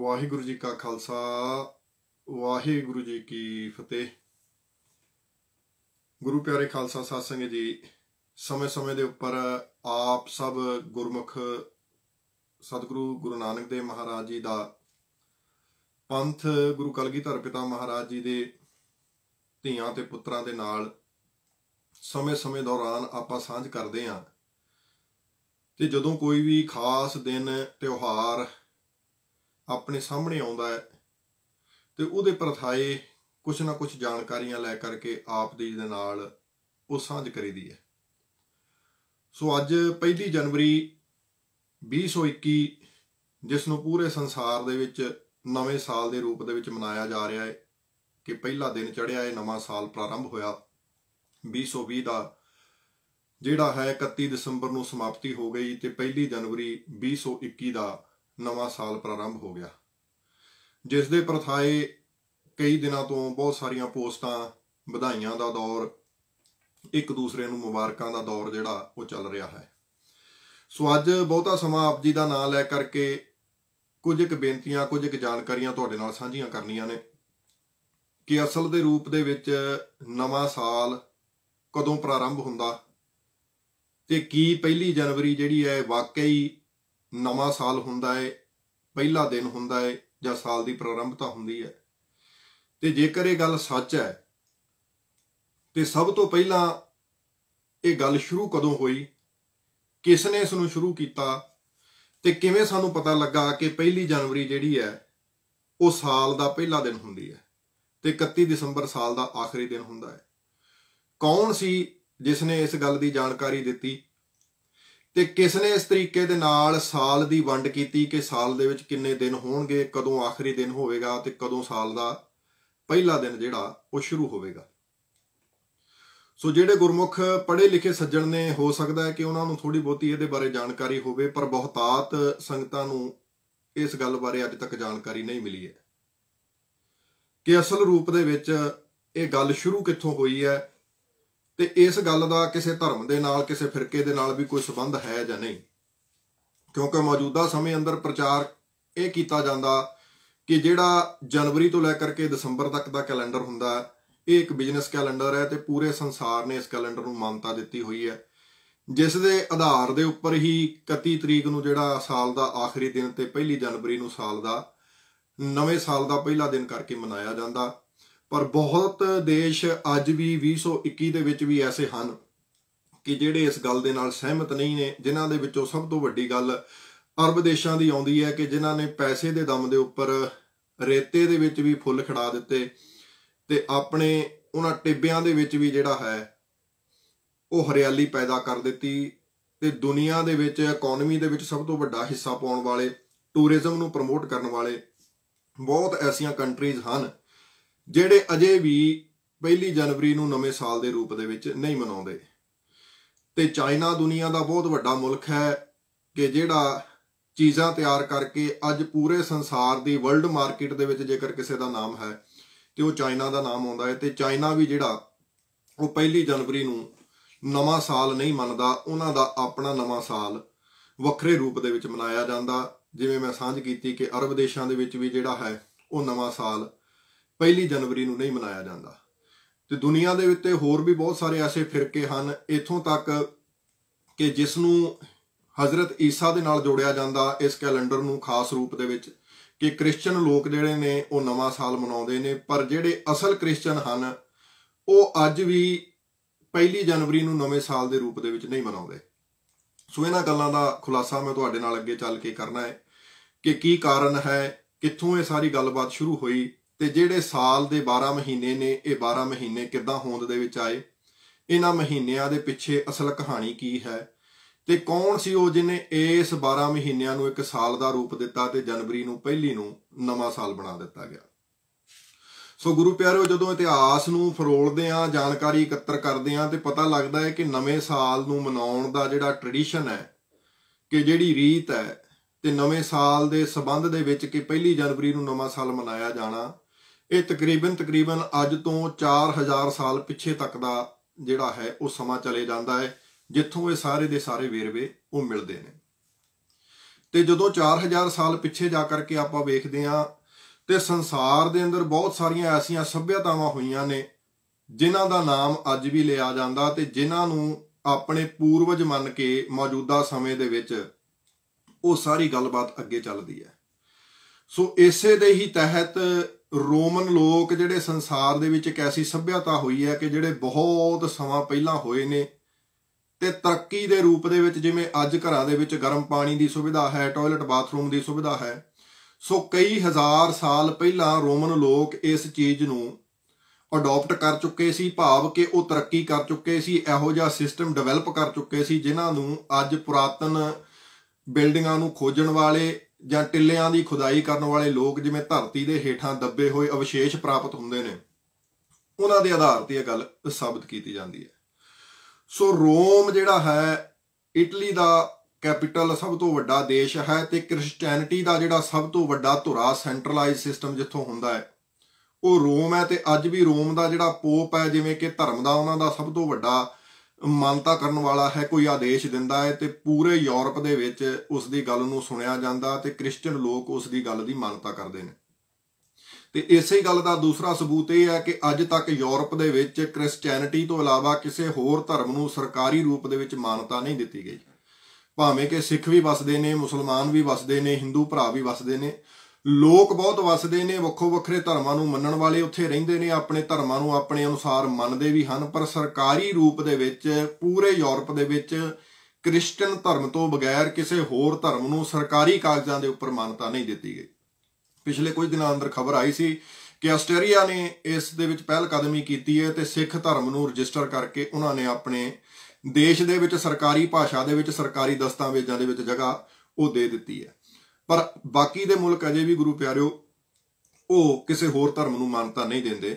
ਵਾਹਿਗੁਰੂ ਜੀ ਕਾ ਖਾਲਸਾ ਵਾਹਿਗੁਰੂ ਜੀ ਕੀ ਫਤਿਹ ਗੁਰੂ ਪਿਆਰੇ ਖਾਲਸਾ ਸਾਧ ਸੰਗਤ ਜੀ ਸਮੇਂ-ਸਮੇਂ ਦੇ ਉੱਪਰ ਆਪ ਸਭ ਗੁਰਮੁਖ ਸਤਿਗੁਰੂ ਗੁਰੂ ਨਾਨਕ ਦੇਵ ਮਹਾਰਾਜ ਜੀ ਦਾ ਪੰਥ ਗੁਰੂ ਕਲਗੀਧਰ ਪਿਤਾ ਮਹਾਰਾਜ ਜੀ ਦੇ ਧੀਆਂ ਤੇ ਪੁੱਤਰਾਂ ਦੇ ਨਾਲ ਸਮੇਂ-ਸਮੇਂ ਦੌਰਾਨ ਆਪਾਂ ਸਾਂਝ ਕਰਦੇ ਆਂ ਤੇ ਜਦੋਂ ਕੋਈ ਵੀ ਖਾਸ ਦਿਨ ਤਿਉਹਾਰ ਆਪਣੇ ਸਾਹਮਣੇ ਆਉਂਦਾ ਹੈ ਤੇ ਉਹਦੇ ਪਰਥਾਏ ਕੁਝ ਨਾ ਕੁਝ ਜਾਣਕਾਰੀਆਂ ਲੈ ਕਰਕੇ ਆਪ ਦੇ ਨਾਲ ਉਹ ਸਾਂਝ ਕਰੀਦੀ ਹੈ ਸੋ ਅੱਜ 1 ਜਨਵਰੀ 2021 ਜਿਸ ਨੂੰ ਪੂਰੇ ਸੰਸਾਰ ਦੇ ਵਿੱਚ ਨਵੇਂ ਸਾਲ ਦੇ ਰੂਪ ਦੇ ਵਿੱਚ ਮਨਾਇਆ ਜਾ ਰਿਹਾ ਹੈ ਕਿ ਪਹਿਲਾ ਦਿਨ ਚੜਿਆ ਹੈ ਨਵਾਂ ਸਾਲ ਪ੍ਰਾਰੰਭ ਹੋਇਆ 2020 ਦਾ ਜਿਹੜਾ ਹੈ 31 ਦਸੰਬਰ ਨੂੰ ਸਮਾਪਤੀ ਹੋ ਗਈ ਤੇ ਪਹਿਲੀ ਜਨਵਰੀ 2021 ਦਾ ਨਵਾਂ ਸਾਲ ਪ੍ਰਾਰੰਭ ਹੋ ਗਿਆ ਜਿਸ ਦੇ ਪਰਥਾਏ ਕਈ ਦਿਨਾਂ ਤੋਂ ਬਹੁਤ ਸਾਰੀਆਂ ਪੋਸਟਾਂ ਵਧਾਈਆਂ ਦਾ ਦੌਰ ਇੱਕ ਦੂਸਰੇ ਨੂੰ ਮੁਬਾਰਕਾਂ ਦਾ ਦੌਰ ਜਿਹੜਾ ਉਹ ਚੱਲ ਰਿਹਾ ਹੈ ਸੋ ਅੱਜ ਬਹੁਤਾ ਸਮਾਂ ਆਪ ਜੀ ਦਾ ਨਾਮ ਲੈ ਕਰਕੇ ਕੁਝ ਇੱਕ ਬੇਨਤੀਆਂ ਕੁਝ ਇੱਕ ਜਾਣਕਾਰੀਆਂ ਤੁਹਾਡੇ ਨਾਲ ਸਾਂਝੀਆਂ ਕਰਨੀਆਂ ਨੇ ਕਿ ਅਸਲ ਦੇ ਰੂਪ ਦੇ ਵਿੱਚ ਨਵਾਂ ਸਾਲ ਕਦੋਂ ਪ੍ਰਾਰੰਭ ਹੁੰਦਾ ਤੇ ਕੀ ਪਹਿਲੀ ਜਨਵਰੀ ਜਿਹੜੀ ਹੈ ਵਾਕਈ ਨਵਾਂ ਸਾਲ ਹੁੰਦਾ ਹੈ ਪਹਿਲਾ ਦਿਨ ਹੁੰਦਾ ਹੈ ਜਾਂ ਸਾਲ ਦੀ ਪ੍ਰਾਰੰਭਤਾ ਹੁੰਦੀ ਹੈ ਤੇ ਜੇਕਰ ਇਹ ਗੱਲ ਸੱਚ ਹੈ ਤੇ ਸਭ ਤੋਂ ਪਹਿਲਾਂ ਇਹ ਗੱਲ ਸ਼ੁਰੂ ਕਦੋਂ ਹੋਈ ਕਿਸ ਨੇ ਇਸ ਨੂੰ ਸ਼ੁਰੂ ਕੀਤਾ ਤੇ ਕਿਵੇਂ ਸਾਨੂੰ ਪਤਾ ਲੱਗਾ ਕਿ ਪਹਿਲੀ ਜਨਵਰੀ ਜਿਹੜੀ ਹੈ ਉਹ ਸਾਲ ਦਾ ਪਹਿਲਾ ਦਿਨ ਹੁੰਦੀ ਹੈ ਤੇ 31 ਦਸੰਬਰ ਸਾਲ ਦਾ ਆਖਰੀ ਦਿਨ ਹੁੰਦਾ ਹੈ ਕੌਣ ਸੀ ਜਿਸ ਨੇ ਇਸ ਗੱਲ ਦੀ ਜਾਣਕਾਰੀ ਦਿੱਤੀ ਤੇ ਕਿਸ ਨੇ ਇਸ ਤਰੀਕੇ ਦੇ ਨਾਲ ਸਾਲ ਦੀ ਵੰਡ ਕੀਤੀ ਕਿ ਸਾਲ ਦੇ ਵਿੱਚ ਕਿੰਨੇ ਦਿਨ ਹੋਣਗੇ ਕਦੋਂ ਆਖਰੀ ਦਿਨ ਹੋਵੇਗਾ ਤੇ ਕਦੋਂ ਸਾਲ ਦਾ ਪਹਿਲਾ ਦਿਨ ਜਿਹੜਾ ਉਹ ਸ਼ੁਰੂ ਹੋਵੇਗਾ ਸੋ ਜਿਹੜੇ ਗੁਰਮੁਖ ਪੜ੍ਹੇ ਲਿਖੇ ਸੱਜਣ ਨੇ ਹੋ ਸਕਦਾ ਹੈ ਕਿ ਉਹਨਾਂ ਨੂੰ ਥੋੜੀ ਬਹੁਤੀ ਇਹਦੇ ਬਾਰੇ ਜਾਣਕਾਰੀ ਹੋਵੇ ਪਰ ਬਹੁਤਾਤ ਸੰਗਤਾਂ ਨੂੰ ਇਸ ਗੱਲ ਬਾਰੇ ਅੱਜ ਤੱਕ ਜਾਣਕਾਰੀ ਨਹੀਂ ਮਿਲੀ ਹੈ ਕਿ ਅਸਲ ਰੂਪ ਦੇ ਵਿੱਚ ਇਹ ਗੱਲ ਸ਼ੁਰੂ ਕਿੱਥੋਂ ਹੋਈ ਹੈ ਤੇ ਇਸ ਗੱਲ ਦਾ ਕਿਸੇ ਧਰਮ ਦੇ ਨਾਲ ਕਿਸੇ ਫਿਰਕੇ ਦੇ ਨਾਲ ਵੀ ਕੋਈ ਸਬੰਧ ਹੈ ਜਾਂ ਨਹੀਂ ਕਿਉਂਕਿ ਮੌਜੂਦਾ ਸਮੇਂ ਅੰਦਰ ਪ੍ਰਚਾਰ ਇਹ ਕੀਤਾ ਜਾਂਦਾ ਕਿ ਜਿਹੜਾ ਜਨਵਰੀ ਤੋਂ ਲੈ ਕਰਕੇ ਦਸੰਬਰ ਤੱਕ ਦਾ ਕੈਲੰਡਰ ਹੁੰਦਾ ਇਹ ਇੱਕ ਬਿਜ਼ਨਸ ਕੈਲੰਡਰ ਹੈ ਤੇ ਪੂਰੇ ਸੰਸਾਰ ਨੇ ਇਸ ਕੈਲੰਡਰ ਨੂੰ ਮੰਨਤਾ ਦਿੱਤੀ ਹੋਈ ਹੈ ਜਿਸ ਦੇ ਆਧਾਰ ਦੇ ਉੱਪਰ ਹੀ 31 ਤਰੀਕ ਨੂੰ ਜਿਹੜਾ ਸਾਲ ਦਾ ਆਖਰੀ ਦਿਨ ਤੇ ਪਹਿਲੀ ਜਨਵਰੀ ਨੂੰ ਸਾਲ ਦਾ ਨਵੇਂ ਸਾਲ ਦਾ ਪਹਿਲਾ ਦਿਨ ਕਰਕੇ ਮਨਾਇਆ ਜਾਂਦਾ ਪਰ ਬਹੁਤ ਦੇਸ਼ ਅੱਜ ਵੀ 2021 ਦੇ ਵਿੱਚ ਵੀ ਐਸੇ ਹਨ ਕਿ ਜਿਹੜੇ ਇਸ ਗੱਲ ਦੇ ਨਾਲ ਸਹਿਮਤ ਨਹੀਂ ਨੇ ਜਿਨ੍ਹਾਂ ਦੇ ਵਿੱਚੋਂ ਸਭ ਤੋਂ ਵੱਡੀ ਗੱਲ ਅਰਬ ਦੇਸ਼ਾਂ ਦੀ ਆਉਂਦੀ ਹੈ ਕਿ ਜਿਨ੍ਹਾਂ ਨੇ ਪੈਸੇ ਦੇ ਦਮ ਦੇ ਉੱਪਰ ਰੇਤੇ ਦੇ ਵਿੱਚ ਵੀ ਫੁੱਲ ਖੜਾ ਦਿੱਤੇ ਤੇ ਆਪਣੇ ਉਹਨਾਂ ਟਿੱਬਿਆਂ ਦੇ ਵਿੱਚ ਵੀ ਜਿਹੜਾ ਹੈ ਉਹ ਹਰਿਆਲੀ ਪੈਦਾ ਕਰ ਦਿੱਤੀ ਤੇ ਦੁਨੀਆ ਦੇ ਵਿੱਚ ਇਕਨੋਮੀ ਦੇ ਵਿੱਚ ਸਭ ਤੋਂ ਵੱਡਾ ਹਿੱਸਾ ਪਾਉਣ ਵਾਲੇ ਟੂਰਿਜ਼ਮ ਨੂੰ ਪ੍ਰਮੋਟ ਕਰਨ ਵਾਲੇ ਬਹੁਤ ਐਸੀਆਂ ਕੰਟਰੀਜ਼ ਹਨ ਜਿਹੜੇ ਅਜੇ ਵੀ 1 ਜਨਵਰੀ ਨੂੰ ਨਵੇਂ ਸਾਲ ਦੇ ਰੂਪ ਦੇ ਵਿੱਚ ਨਹੀਂ ਮਨਾਉਂਦੇ ਤੇ ਚਾਈਨਾ ਦੁਨੀਆ ਦਾ ਬਹੁਤ ਵੱਡਾ ਮੁਲਕ ਹੈ ਕਿ ਜਿਹੜਾ ਚੀਜ਼ਾਂ ਤਿਆਰ ਕਰਕੇ ਅੱਜ ਪੂਰੇ ਸੰਸਾਰ ਦੀ ਵਰਲਡ ਮਾਰਕੀਟ ਦੇ ਵਿੱਚ ਜੇਕਰ ਕਿਸੇ ਦਾ ਨਾਮ ਹੈ ਤੇ ਉਹ ਚਾਈਨਾ ਦਾ ਨਾਮ ਆਉਂਦਾ ਹੈ ਤੇ ਚਾਈਨਾ ਵੀ ਜਿਹੜਾ ਉਹ 1 ਜਨਵਰੀ ਨੂੰ ਨਵਾਂ ਸਾਲ ਨਹੀਂ ਮੰਨਦਾ ਉਹਨਾਂ ਦਾ ਆਪਣਾ ਨਵਾਂ ਸਾਲ ਵੱਖਰੇ ਰੂਪ ਦੇ ਵਿੱਚ ਮਨਾਇਆ ਜਾਂਦਾ ਜਿਵੇਂ ਮੈਂ ਸਾਂਝ ਕੀਤੀ ਕਿ ਅਰਬ ਦੇਸ਼ਾਂ ਦੇ ਵਿੱਚ ਵੀ ਜਿਹੜਾ ਹੈ ਉਹ ਨਵਾਂ ਸਾਲ ਪਹਿਲੀ ਜਨਵਰੀ ਨੂੰ ਨਹੀਂ ਮਨਾਇਆ ਜਾਂਦਾ ਤੇ ਦੁਨੀਆ ਦੇ ਉੱਤੇ ਹੋਰ ਵੀ ਬਹੁਤ ਸਾਰੇ ਐਸੇ ਫਿਰਕੇ ਹਨ ਇਥੋਂ ਤੱਕ ਕਿ ਜਿਸ ਨੂੰ ਹਜ਼ਰਤ ਈਸਾ ਦੇ ਨਾਲ ਜੋੜਿਆ ਜਾਂਦਾ ਇਸ ਕੈਲੰਡਰ ਨੂੰ ਖਾਸ ਰੂਪ ਦੇ ਵਿੱਚ ਕਿ ਕ੍ਰਿਸਚੀਅਨ ਲੋਕ ਜਿਹੜੇ ਨੇ ਉਹ ਨਵਾਂ ਸਾਲ ਮਨਾਉਂਦੇ ਨੇ ਪਰ ਜਿਹੜੇ ਅਸਲ ਕ੍ਰਿਸਚੀਅਨ ਹਨ ਉਹ ਅੱਜ ਵੀ ਪਹਿਲੀ ਜਨਵਰੀ ਨੂੰ ਨਵੇਂ ਸਾਲ ਦੇ ਰੂਪ ਦੇ ਵਿੱਚ ਨਹੀਂ ਮਨਾਉਂਦੇ ਸੋ ਇਹਨਾਂ ਗੱਲਾਂ ਦਾ ਖੁਲਾਸਾ ਮੈਂ ਤੁਹਾਡੇ ਨਾਲ ਅੱਗੇ ਚੱਲ ਕੇ ਕਰਨਾ ਹੈ ਕਿ ਕੀ ਕਾਰਨ ਹੈ ਕਿੱਥੋਂ ਇਹ ਸਾਰੀ ਗੱਲਬਾਤ ਸ਼ੁਰੂ ਹੋਈ ਤੇ ਜਿਹੜੇ ਸਾਲ ਦੇ 12 ਮਹੀਨੇ ਨੇ ਇਹ 12 ਮਹੀਨੇ ਕਿੱਦਾਂ ਹੋਂਦ ਦੇ ਵਿੱਚ ਆਏ ਇਹਨਾਂ ਮਹੀਨਿਆਂ ਦੇ ਪਿੱਛੇ ਅਸਲ ਕਹਾਣੀ ਕੀ ਹੈ ਤੇ ਕੌਣ ਸੀ ਉਹ ਜਿਨੇ ਇਸ 12 ਮਹੀਨਿਆਂ ਨੂੰ ਇੱਕ ਸਾਲ ਦਾ ਰੂਪ ਦਿੱਤਾ ਤੇ ਜਨਵਰੀ ਨੂੰ ਪਹਿਲੀ ਨੂੰ ਨਵਾਂ ਸਾਲ ਬਣਾ ਦਿੱਤਾ ਗਿਆ ਸੋ ਗੁਰੂ ਪਿਆਰਿਓ ਜਦੋਂ ਇਤਿਹਾਸ ਨੂੰ ਫਰੋਲਦੇ ਆ ਜਾਣਕਾਰੀ ਇਕੱਤਰ ਕਰਦੇ ਆ ਤੇ ਪਤਾ ਲੱਗਦਾ ਹੈ ਕਿ ਨਵੇਂ ਸਾਲ ਨੂੰ ਮਨਾਉਣ ਦਾ ਜਿਹੜਾ ਟ੍ਰੈਡੀਸ਼ਨ ਹੈ ਕਿ ਜਿਹੜੀ ਰੀਤ ਹੈ ਤੇ ਨਵੇਂ ਸਾਲ ਦੇ ਸਬੰਧ ਦੇ ਵਿੱਚ ਕਿ ਪਹਿਲੀ ਜਨਵਰੀ ਨੂੰ ਨਵਾਂ ਸਾਲ ਮਨਾਇਆ ਜਾਣਾ ਇਹ ਤਕਰੀਬਨ ਤਕਰੀਬਨ ਅੱਜ ਤੋਂ 4000 ਸਾਲ ਪਿੱਛੇ ਤੱਕ ਦਾ ਜਿਹੜਾ ਹੈ ਉਹ ਸਮਾਂ ਚਲੇ ਜਾਂਦਾ ਹੈ ਜਿੱਥੋਂ ਇਹ ਸਾਰੇ ਦੇ ਸਾਰੇ ਵੇਰਵੇ ਉਹ ਮਿਲਦੇ ਨੇ ਤੇ ਜਦੋਂ 4000 ਸਾਲ ਪਿੱਛੇ ਜਾ ਕਰਕੇ ਆਪਾਂ ਵੇਖਦੇ ਆ ਤੇ ਸੰਸਾਰ ਦੇ ਅੰਦਰ ਬਹੁਤ ਸਾਰੀਆਂ ਐਸੀਆਂ ਸੱਭਿਆਤਾਵਾਂ ਹੋਈਆਂ ਨੇ ਜਿਨ੍ਹਾਂ ਦਾ ਨਾਮ ਅੱਜ ਵੀ ਲਿਆ ਜਾਂਦਾ ਤੇ ਜਿਨ੍ਹਾਂ ਨੂੰ ਆਪਣੇ ਪੂਰਵਜ ਮੰਨ ਕੇ ਮੌਜੂਦਾ ਸਮੇਂ ਦੇ ਵਿੱਚ ਉਹ ਸਾਰੀ ਗੱਲਬਾਤ ਅੱਗੇ ਚੱਲਦੀ ਹੈ ਸੋ ਇਸੇ ਦੇ ਹੀ ਤਹਿਤ ਰੋਮਨ ਲੋਕ ਜਿਹੜੇ ਸੰਸਾਰ ਦੇ ਵਿੱਚ ਇੱਕ ਐਸੀ ਹੋਈ ਹੈ ਕਿ ਜਿਹੜੇ ਬਹੁਤ ਸਮਾਂ ਪਹਿਲਾਂ ਹੋਏ ਨੇ ਤੇ ਤਰੱਕੀ ਦੇ ਰੂਪ ਦੇ ਵਿੱਚ ਜਿਵੇਂ ਅੱਜ ਘਰਾਂ ਦੇ ਵਿੱਚ ਗਰਮ ਪਾਣੀ ਦੀ ਸੁਵਿਧਾ ਹੈ ਟਾਇਲਟ ਬਾਥਰੂਮ ਦੀ ਸੁਵਿਧਾ ਹੈ ਸੋ ਕਈ ਹਜ਼ਾਰ ਸਾਲ ਪਹਿਲਾਂ ਰੋਮਨ ਲੋਕ ਇਸ ਚੀਜ਼ ਨੂੰ ਅਡਾਪਟ ਕਰ ਚੁੱਕੇ ਸੀ ਭਾਵ ਕਿ ਉਹ ਤਰੱਕੀ ਕਰ ਚੁੱਕੇ ਸੀ ਇਹੋ ਜਿਹਾ ਸਿਸਟਮ ਡਿਵੈਲਪ ਕਰ ਚੁੱਕੇ ਸੀ ਜਿਨ੍ਹਾਂ ਨੂੰ ਅੱਜ ਪੁਰਾਤਨ ਬਿਲਡਿੰਗਾਂ ਨੂੰ ਖੋਜਣ ਵਾਲੇ ਜਾਂ ਟਿੱਲਿਆਂ ਦੀ ਖੁਦਾਈ ਕਰਨ ਵਾਲੇ ਲੋਕ ਜਿਵੇਂ ਧਰਤੀ ਦੇ ਹੇਠਾਂ ਦੱਬੇ ਹੋਏ ਅਵਸ਼ੇਸ਼ ਪ੍ਰਾਪਤ ਹੁੰਦੇ ਨੇ ਉਹਨਾਂ ਦੇ ਆਧਾਰ ਤੇ ਇਹ ਗੱਲ ਸਾਬਤ ਕੀਤੀ ਜਾਂਦੀ ਹੈ ਸੋ ਰੋਮ ਜਿਹੜਾ ਹੈ ਇਟਲੀ ਦਾ ਕੈਪੀਟਲ ਸਭ ਤੋਂ ਵੱਡਾ ਦੇਸ਼ ਹੈ ਤੇ ਕ੍ਰਿਸਚੀਅਨਿਟੀ ਦਾ ਜਿਹੜਾ ਸਭ ਤੋਂ ਵੱਡਾ ਧੁਰਾ ਸੈਂਟਰਲਾਈਜ਼ ਸਿਸਟਮ ਜਿੱਥੋਂ ਹੁੰਦਾ ਹੈ ਉਹ ਰੋਮ ਹੈ ਤੇ ਅੱਜ ਵੀ ਰੋਮ ਦਾ ਜਿਹੜਾ ਪੋਪ ਹੈ ਜਿਵੇਂ ਕਿ ਧਰਮ ਦਾ ਉਹਨਾਂ ਦਾ ਸਭ ਤੋਂ ਵੱਡਾ ਮੰਨਤਾ ਕਰਨ ਵਾਲਾ ਹੈ ਕੋਈ ਆਦੇਸ਼ ਦਿੰਦਾ ਹੈ ਤੇ ਪੂਰੇ ਯੂਰਪ ਦੇ ਵਿੱਚ ਉਸ ਦੀ ਗੱਲ ਨੂੰ ਸੁਣਿਆ ਜਾਂਦਾ ਤੇ ਕ੍ਰਿਸਚੀਅਨ ਲੋਕ ਉਸ ਦੀ ਗੱਲ ਦੀ ਮਾਨਤਾ ਕਰਦੇ ਨੇ ਤੇ ਇਸੇ ਗੱਲ ਦਾ ਦੂਸਰਾ ਸਬੂਤ ਇਹ ਹੈ ਕਿ ਅੱਜ ਤੱਕ ਯੂਰਪ ਦੇ ਵਿੱਚ ਕ੍ਰਿਸਚੀਅਨਿਟੀ ਤੋਂ ਇਲਾਵਾ ਕਿਸੇ ਹੋਰ ਧਰਮ ਨੂੰ ਸਰਕਾਰੀ ਰੂਪ ਦੇ ਵਿੱਚ ਮਾਨਤਾ ਨਹੀਂ ਦਿੱਤੀ ਗਈ ਭਾਵੇਂ ਕਿ ਸਿੱਖ ਵੀ ਵਸਦੇ ਨੇ ਮੁਸਲਮਾਨ ਵੀ ਵਸਦੇ ਨੇ ਹਿੰਦੂ ਭਰਾ ਵੀ ਵਸਦੇ ਨੇ ਲੋਕ ਬਹੁਤ ਵੱਸਦੇ ਨੇ ਵੱਖੋ ਵੱਖਰੇ ਧਰਮਾਂ ਨੂੰ ਮੰਨਣ ਵਾਲੇ ਉੱਥੇ ਰਹਿੰਦੇ ਨੇ ਆਪਣੇ ਧਰਮਾਂ ਨੂੰ ਆਪਣੇ ਅਨੁਸਾਰ ਮੰਨਦੇ ਵੀ ਹਨ ਪਰ ਸਰਕਾਰੀ ਰੂਪ ਦੇ ਵਿੱਚ ਪੂਰੇ ਯੂਰਪ ਦੇ ਵਿੱਚ ਕ੍ਰਿਸਚੀਅਨ ਧਰਮ ਤੋਂ ਬਗੈਰ ਕਿਸੇ ਹੋਰ ਧਰਮ ਨੂੰ ਸਰਕਾਰੀ ਕਾਗਜ਼ਾਂ ਦੇ ਉੱਪਰ ਮਾਨਤਾ ਨਹੀਂ ਦਿੱਤੀ ਗਈ ਪਿਛਲੇ ਕੁਝ ਦਿਨਾਂ ਅੰਦਰ ਖਬਰ ਆਈ ਸੀ ਕਿ ਆਸਟ੍ਰੇਲੀਆ ਨੇ ਇਸ ਦੇ ਵਿੱਚ ਪਹਿਲ ਕਦਮੀ ਕੀਤੀ ਹੈ ਤੇ ਸਿੱਖ ਧਰਮ ਨੂੰ ਰਜਿਸਟਰ ਕਰਕੇ ਉਹਨਾਂ ਨੇ ਆਪਣੇ ਦੇਸ਼ ਦੇ ਵਿੱਚ ਸਰਕਾਰੀ ਭਾਸ਼ਾ ਦੇ ਵਿੱਚ ਸਰਕਾਰੀ ਦਸਤਾਵੇਜ਼ਾਂ ਦੇ ਵਿੱਚ ਜਗ੍ਹਾ ਉਹ ਦੇ ਦਿੱਤੀ ਹੈ ਪਰ ਬਾਕੀ ਦੇ ਮੁਲਕ ਅਜੇ ਵੀ ਗੁਰੂ ਪਿਆਰਿਓ ਉਹ ਕਿਸੇ ਹੋਰ ਧਰਮ ਨੂੰ ਮੰਨਤਾ ਨਹੀਂ ਦਿੰਦੇ